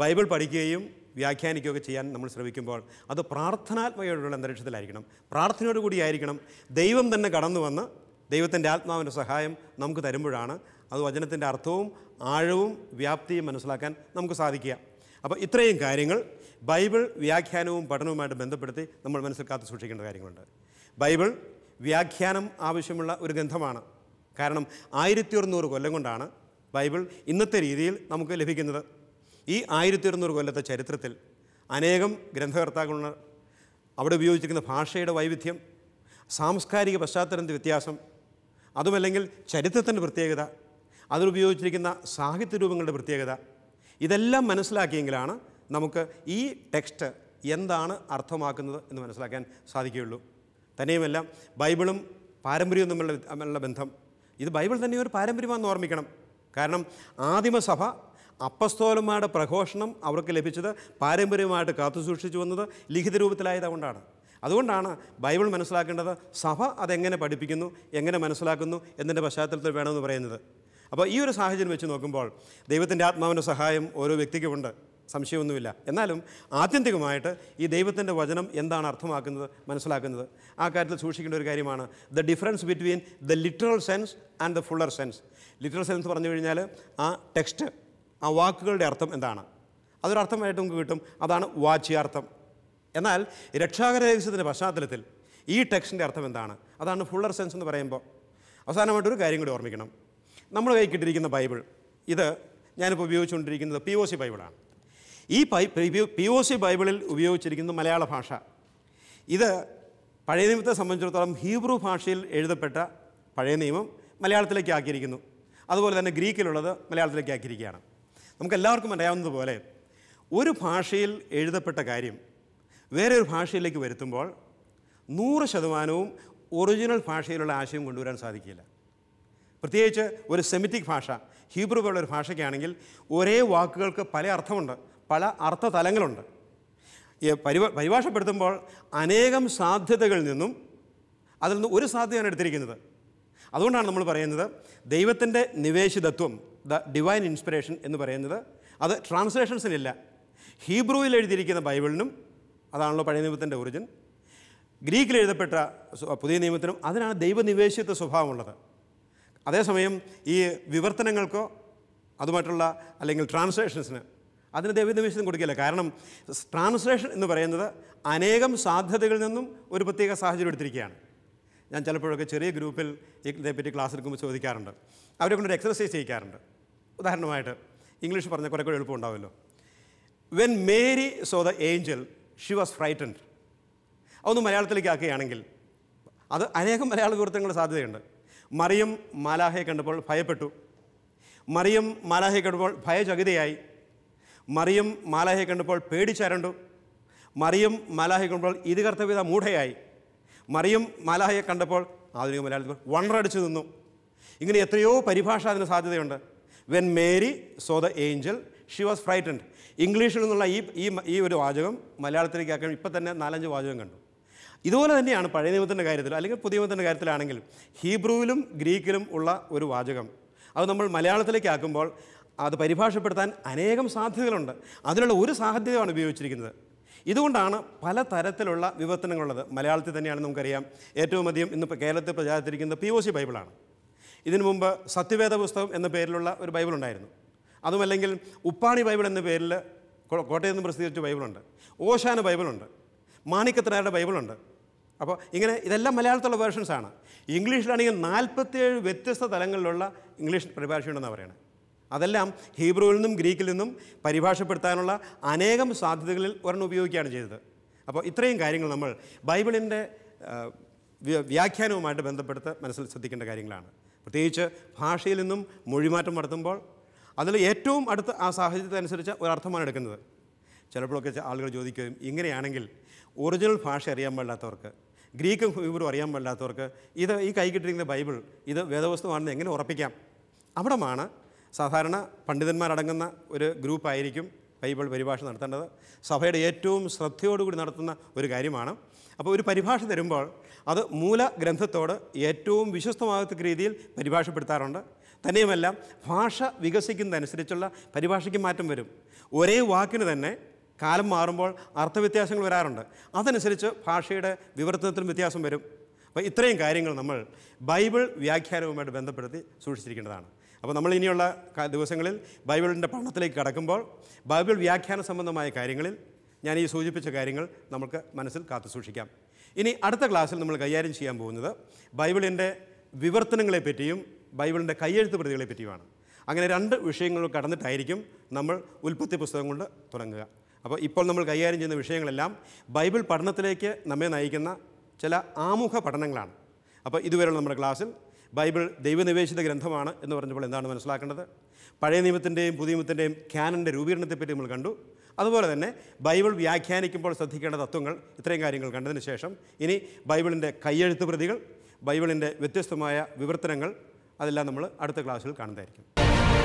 ബൈബിൾ പഠിക്കുകയും വ്യാഖ്യാനിക്കുകയൊക്കെ ചെയ്യാൻ നമ്മൾ ശ്രമിക്കുമ്പോൾ അത് പ്രാർത്ഥനാത്മകയോടുള്ള അന്തരീക്ഷത്തിലായിരിക്കണം കൂടിയായിരിക്കണം ദൈവം തന്നെ കടന്നു വന്ന് ദൈവത്തിൻ്റെ ആത്മാവിൻ്റെ സഹായം നമുക്ക് തരുമ്പോഴാണ് അത് വചനത്തിൻ്റെ അർത്ഥവും ആഴവും വ്യാപ്തിയും മനസ്സിലാക്കാൻ നമുക്ക് സാധിക്കുക അപ്പോൾ ഇത്രയും കാര്യങ്ങൾ ബൈബിൾ വ്യാഖ്യാനവും പഠനവുമായിട്ട് ബന്ധപ്പെടുത്തി നമ്മൾ മനസ്സിൽ കാത്തു സൂക്ഷിക്കേണ്ട കാര്യങ്ങളുണ്ട് ബൈബിൾ വ്യാഖ്യാനം ആവശ്യമുള്ള ഒരു ഗ്രന്ഥമാണ് കാരണം ആയിരത്തി ഒരുന്നൂറ് കൊല്ലം കൊണ്ടാണ് ബൈബിൾ ഇന്നത്തെ രീതിയിൽ നമുക്ക് ലഭിക്കുന്നത് ഈ ആയിരത്തി ഒരുന്നൂറ് കൊല്ലത്തെ ചരിത്രത്തിൽ അനേകം ഗ്രന്ഥകർത്താക്കളുണ്ട് അവിടെ ഉപയോഗിച്ചിരിക്കുന്ന ഭാഷയുടെ വൈവിധ്യം സാംസ്കാരിക പശ്ചാത്തലത്തിൻ്റെ വ്യത്യാസം അതുമല്ലെങ്കിൽ ചരിത്രത്തിൻ്റെ പ്രത്യേകത അതിലുപയോഗിച്ചിരിക്കുന്ന രൂപങ്ങളുടെ പ്രത്യേകത ഇതെല്ലാം മനസ്സിലാക്കിയെങ്കിലാണ് നമുക്ക് ഈ ടെക്സ്റ്റ് എന്താണ് അർത്ഥമാക്കുന്നത് എന്ന് മനസ്സിലാക്കാൻ സാധിക്കുകയുള്ളൂ തന്നെയുമല്ല ബൈബിളും പാരമ്പര്യവും തമ്മിലുള്ള തമ്മിലുള്ള ബന്ധം ഇത് ബൈബിൾ തന്നെ ഒരു പാരമ്പര്യമാണെന്ന് ഓർമ്മിക്കണം കാരണം ആദിമസഭ അപ്പസ്തോലന്മാരുടെ പ്രഘോഷണം അവർക്ക് ലഭിച്ചത് പാരമ്പര്യമായിട്ട് കാത്തുസൂക്ഷിച്ചു വന്നത് ലിഖിത രൂപത്തിലായതുകൊണ്ടാണ് അതുകൊണ്ടാണ് ബൈബിൾ മനസ്സിലാക്കേണ്ടത് സഭ അതെങ്ങനെ പഠിപ്പിക്കുന്നു എങ്ങനെ മനസ്സിലാക്കുന്നു എന്നതിൻ്റെ പശ്ചാത്തലത്തിൽ വേണമെന്ന് പറയുന്നത് അപ്പോൾ ഈ ഒരു സാഹചര്യം വെച്ച് നോക്കുമ്പോൾ ദൈവത്തിൻ്റെ ആത്മാവിൻ്റെ സഹായം ഓരോ വ്യക്തിക്കുമുണ്ട് സംശയമൊന്നുമില്ല എന്നാലും ആത്യന്തികമായിട്ട് ഈ ദൈവത്തിൻ്റെ വചനം എന്താണ് അർത്ഥമാക്കുന്നത് മനസ്സിലാക്കുന്നത് ആ കാര്യത്തിൽ സൂക്ഷിക്കേണ്ട ഒരു കാര്യമാണ് the difference between the literal sense and the fuller sense literal sense പറഞ്ഞു കഴിഞ്ഞാൽ ആ ടെക്സ്റ്റ് ആ വാക്കുകളുടെ അർത്ഥം എന്താണ് അതൊരർത്ഥമായിട്ട് നമുക്ക് കിട്ടും അതാണ് വാച്യാർത്ഥം എന്നാൽ രക്ഷാകരഹസ്യത്തിൻ്റെ പശ്ചാത്തലത്തിൽ ഈ ടെക്സ്റ്റിൻ്റെ അർത്ഥം എന്താണ് അതാണ് ഫുള്ളർ സെൻസ് എന്ന് പറയുമ്പോൾ അവസാനമായിട്ടൊരു കാര്യം കൂടി ഓർമ്മിക്കണം നമ്മൾ കൈക്കിട്ടിരിക്കുന്ന ബൈബിൾ ഇത് ഞാനിപ്പോൾ ഉപയോഗിച്ചുകൊണ്ടിരിക്കുന്നത് പി ഒ സി ബൈബിളാണ് ഈ പി ഒ സി ബൈബിളിൽ ഉപയോഗിച്ചിരിക്കുന്നത് മലയാള ഭാഷ ഇത് പഴയ നിയമത്തെ സംബന്ധിച്ചിടത്തോളം ഹീബ്രു ഭാഷയിൽ എഴുതപ്പെട്ട പഴയ നിയമം മലയാളത്തിലേക്ക് ആക്കിയിരിക്കുന്നു അതുപോലെ തന്നെ ഗ്രീക്കിലുള്ളത് മലയാളത്തിലേക്ക് ആക്കിയിരിക്കുകയാണ് നമുക്കെല്ലാവർക്കും അറിയാവുന്നതുപോലെ ഒരു ഭാഷയിൽ എഴുതപ്പെട്ട കാര്യം വേറെ ഒരു ഭാഷയിലേക്ക് വരുത്തുമ്പോൾ നൂറ് ശതമാനവും ഒറിജിനൽ ഭാഷയിലുള്ള ആശയം കൊണ്ടുവരാൻ സാധിക്കില്ല പ്രത്യേകിച്ച് ഒരു സെമിറ്റിക് ഭാഷ ഹീബ്രു പോലുള്ള ഒരു ഭാഷയ്ക്കാണെങ്കിൽ ഒരേ വാക്കുകൾക്ക് പല അർത്ഥമുണ്ട് പല അർത്ഥ തലങ്ങളുണ്ട് പരിഭാ പരിഭാഷപ്പെടുത്തുമ്പോൾ അനേകം സാധ്യതകളിൽ നിന്നും അതിൽ നിന്ന് ഒരു സാധ്യതയാണ് എടുത്തിരിക്കുന്നത് അതുകൊണ്ടാണ് നമ്മൾ പറയുന്നത് ദൈവത്തിൻ്റെ നിവേശിതത്വം ദ ഡിവൈൻ ഇൻസ്പിറേഷൻ എന്ന് പറയുന്നത് അത് ട്രാൻസ്ലേഷൻസിനില്ല ഹീബ്രുവിൽ എഴുതിയിരിക്കുന്ന ബൈബിളിനും അതാണല്ലോ പഴയ നിയമത്തിൻ്റെ ഒറിജിൻ ഗ്രീക്കിൽ എഴുതപ്പെട്ട പുതിയ നിയമത്തിനും അതിനാണ് ദൈവനിവേശിത്വ സ്വഭാവമുള്ളത് അതേസമയം ഈ വിവർത്തനങ്ങൾക്കോ അതുമായിട്ടുള്ള അല്ലെങ്കിൽ ട്രാൻസ്ലേഷൻസിന് അതിന് നിമിഷം കൊടുക്കില്ല കാരണം ട്രാൻസ്ലേഷൻ എന്ന് പറയുന്നത് അനേകം സാധ്യതകളിൽ നിന്നും ഒരു പ്രത്യേക സാഹചര്യം എടുത്തിരിക്കുകയാണ് ഞാൻ ചിലപ്പോഴൊക്കെ ചെറിയ ഗ്രൂപ്പിൽ ഇതേപ്പറ്റി ക്ലാസ് എടുക്കുമ്പോൾ ചോദിക്കാറുണ്ട് അവരെ കൊണ്ടൊരു എക്സസൈസ് ചെയ്യിക്കാറുണ്ട് ഉദാഹരണമായിട്ട് ഇംഗ്ലീഷ് പറഞ്ഞാൽ കുറേ കൂടെ എളുപ്പമുണ്ടാവുമല്ലോ when Mary saw the angel she was frightened അതൊന്ന് മലയാളത്തിലേക്ക് ആക്കുകയാണെങ്കിൽ അത് അനേകം മലയാള വിവൃത്തങ്ങളുടെ സാധ്യതയുണ്ട് മറിയം മാലാഹയെ കണ്ടപ്പോൾ ഭയപ്പെട്ടു മറിയം മാലാഹയെ കണ്ടപ്പോൾ ഭയചകിതയായി മറിയം മാലാഹയെ കണ്ടപ്പോൾ പേടിച്ചരണ്ടു മറിയം മാലാഹയെ കണ്ടപ്പോൾ ഇത് കർത്തവ്യത മൂഢയായി മറിയം മാലാഹയെ കണ്ടപ്പോൾ ആധുനിക മലയാളത്തിൽ വണ്ണറടിച്ചു നിന്നു ഇങ്ങനെ എത്രയോ പരിഭാഷ അതിന് സാധ്യതയുണ്ട് when Mary saw the angel she was frightened ഇംഗ്ലീഷിൽ നിന്നുള്ള ഈ ഈ ഈ ഒരു വാചകം മലയാളത്തിലേക്ക് ആക്കാൻ ഇപ്പം തന്നെ നാലഞ്ച് വാചകം കണ്ടു ഇതുപോലെ തന്നെയാണ് പഴയ നിയമത്തിൻ്റെ കാര്യത്തിൽ അല്ലെങ്കിൽ പുതിയ നിയമത്തിൻ്റെ കാര്യത്തിലാണെങ്കിലും ഹീബ്രുവിലും ഗ്രീക്കിലും ഉള്ള ഒരു വാചകം അത് നമ്മൾ മലയാളത്തിലേക്ക് ആക്കുമ്പോൾ അത് പരിഭാഷപ്പെടുത്താൻ അനേകം സാധ്യതകളുണ്ട് അതിനുള്ള ഒരു സാഹചര്യമാണ് ഉപയോഗിച്ചിരിക്കുന്നത് ഇതുകൊണ്ടാണ് പല തരത്തിലുള്ള വിവർത്തനങ്ങളുള്ളത് മലയാളത്തിൽ തന്നെയാണ് നമുക്കറിയാം ഏറ്റവും അധികം ഇന്നിപ്പോൾ കേരളത്തിൽ പ്രചാരത്തിരിക്കുന്നത് പി ഒ സി ബൈബിളാണ് ഇതിനു മുമ്പ് സത്യവേദ പുസ്തകം എന്ന പേരിലുള്ള ഒരു ബൈബിൾ ഉണ്ടായിരുന്നു അതുമല്ലെങ്കിൽ ഉപ്പാണി ബൈബിൾ എന്ന പേരിൽ കോട്ടയത്ത് നിന്ന് പ്രസിദ്ധീകരിച്ച ബൈബിളുണ്ട് ഓശാന ബൈബിളുണ്ട് മാണിക്കത്തനാരുടെ ബൈബിളുണ്ട് അപ്പോൾ ഇങ്ങനെ ഇതെല്ലാം മലയാളത്തിലുള്ള വേർഷൻസാണ് ഇംഗ്ലീഷിലാണെങ്കിൽ നാൽപ്പത്തിയേഴ് വ്യത്യസ്ത തലങ്ങളിലുള്ള ഇംഗ്ലീഷ് പരിഭാഷയുണ്ടെന്നാണ് പറയുന്നത് അതെല്ലാം ഹീബ്രുവിൽ നിന്നും ഗ്രീക്കിൽ നിന്നും പരിഭാഷപ്പെടുത്താനുള്ള അനേകം സാധ്യതകളിൽ ഒരെണ്ണം ഉപയോഗിക്കുകയാണ് ചെയ്തത് അപ്പോൾ ഇത്രയും കാര്യങ്ങൾ നമ്മൾ ബൈബിളിൻ്റെ വ്യാഖ്യാനവുമായിട്ട് ബന്ധപ്പെടുത്ത് മനസ്സിൽ ശ്രദ്ധിക്കേണ്ട കാര്യങ്ങളാണ് പ്രത്യേകിച്ച് ഭാഷയിൽ നിന്നും മൊഴിമാറ്റം നടത്തുമ്പോൾ അതിൽ ഏറ്റവും അടുത്ത ആ സാഹചര്യത്തിനനുസരിച്ച് ഒരർത്ഥമാണ് എടുക്കുന്നത് ചിലപ്പോഴൊക്കെ ആളുകൾ ചോദിക്കുകയും ഇങ്ങനെയാണെങ്കിൽ ഒറിജിനൽ ഭാഷ അറിയാൻ പാടില്ലാത്തവർക്ക് ഗ്രീക്കും ഹീബ്രും അറിയാൻ പാടില്ലാത്തവർക്ക് ഇത് ഈ കൈ കിട്ടിയിരിക്കുന്ന ബൈബിൾ ഇത് വേദവസ്തുവാണെന്ന് എങ്ങനെ ഉറപ്പിക്കാം അവിടമാണ് സാധാരണ പണ്ഡിതന്മാരടങ്ങുന്ന ഒരു ഗ്രൂപ്പായിരിക്കും ബൈബിൾ പരിഭാഷ നടത്തേണ്ടത് സഭയുടെ ഏറ്റവും ശ്രദ്ധയോടുകൂടി നടത്തുന്ന ഒരു കാര്യമാണ് അപ്പോൾ ഒരു പരിഭാഷ തരുമ്പോൾ അത് മൂല ഗ്രന്ഥത്തോട് ഏറ്റവും വിശ്വസ്തമാകത്തക്ക രീതിയിൽ പരിഭാഷപ്പെടുത്താറുണ്ട് തന്നെയുമല്ല ഭാഷ വികസിക്കുന്നതനുസരിച്ചുള്ള പരിഭാഷയ്ക്ക് മാറ്റം വരും ഒരേ വാക്കിന് തന്നെ കാലം മാറുമ്പോൾ അർത്ഥവ്യത്യാസങ്ങൾ വരാറുണ്ട് അതനുസരിച്ച് ഭാഷയുടെ വിവർത്തനത്തിനും വ്യത്യാസം വരും അപ്പോൾ ഇത്രയും കാര്യങ്ങൾ നമ്മൾ ബൈബിൾ വ്യാഖ്യാനവുമായിട്ട് ബന്ധപ്പെടുത്തി സൂക്ഷിച്ചിരിക്കേണ്ടതാണ് അപ്പോൾ നമ്മൾ ഇനിയുള്ള ദിവസങ്ങളിൽ ബൈബിളിൻ്റെ പഠനത്തിലേക്ക് കടക്കുമ്പോൾ ബൈബിൾ വ്യാഖ്യാന സംബന്ധമായ കാര്യങ്ങളിൽ ഞാൻ ഈ സൂചിപ്പിച്ച കാര്യങ്ങൾ നമുക്ക് മനസ്സിൽ കാത്തു സൂക്ഷിക്കാം ഇനി അടുത്ത ക്ലാസ്സിൽ നമ്മൾ കൈകാര്യം ചെയ്യാൻ പോകുന്നത് ബൈബിളിൻ്റെ വിവർത്തനങ്ങളെ പറ്റിയും ബൈബിളിൻ്റെ കയ്യെഴുത്ത് പ്രതികളെ പറ്റിയുമാണ് അങ്ങനെ രണ്ട് വിഷയങ്ങൾ കടന്നിട്ടായിരിക്കും നമ്മൾ ഉൽപ്പത്തി പുസ്തകം കൊണ്ട് തുടങ്ങുക അപ്പോൾ ഇപ്പോൾ നമ്മൾ കൈകാര്യം ചെയ്യുന്ന വിഷയങ്ങളെല്ലാം ബൈബിൾ പഠനത്തിലേക്ക് നമ്മെ നയിക്കുന്ന ചില ആമുഖ പഠനങ്ങളാണ് അപ്പോൾ ഇതുവരെയുള്ള നമ്മുടെ ക്ലാസ്സിൽ ബൈബിൾ ദൈവനിവേശിത ഗ്രന്ഥമാണ് എന്ന് പറഞ്ഞപ്പോൾ എന്താണ് മനസ്സിലാക്കേണ്ടത് പഴയ നിയമത്തിൻ്റെയും പുതിയ നിയമത്തിൻ്റെയും ക്യാനൻ്റെ രൂപീകരണത്തെപ്പറ്റി നമ്മൾ കണ്ടു അതുപോലെ തന്നെ ബൈബിൾ വ്യാഖ്യാനിക്കുമ്പോൾ ശ്രദ്ധിക്കേണ്ട തത്വങ്ങൾ ഇത്രയും കാര്യങ്ങൾ കണ്ടതിന് ശേഷം ഇനി ബൈബിളിൻ്റെ കയ്യെഴുത്ത് പ്രതികൾ ബൈബിളിൻ്റെ വ്യത്യസ്തമായ വിവർത്തനങ്ങൾ അതെല്ലാം നമ്മൾ അടുത്ത ക്ലാസ്സിൽ കാണുന്നതായിരിക്കും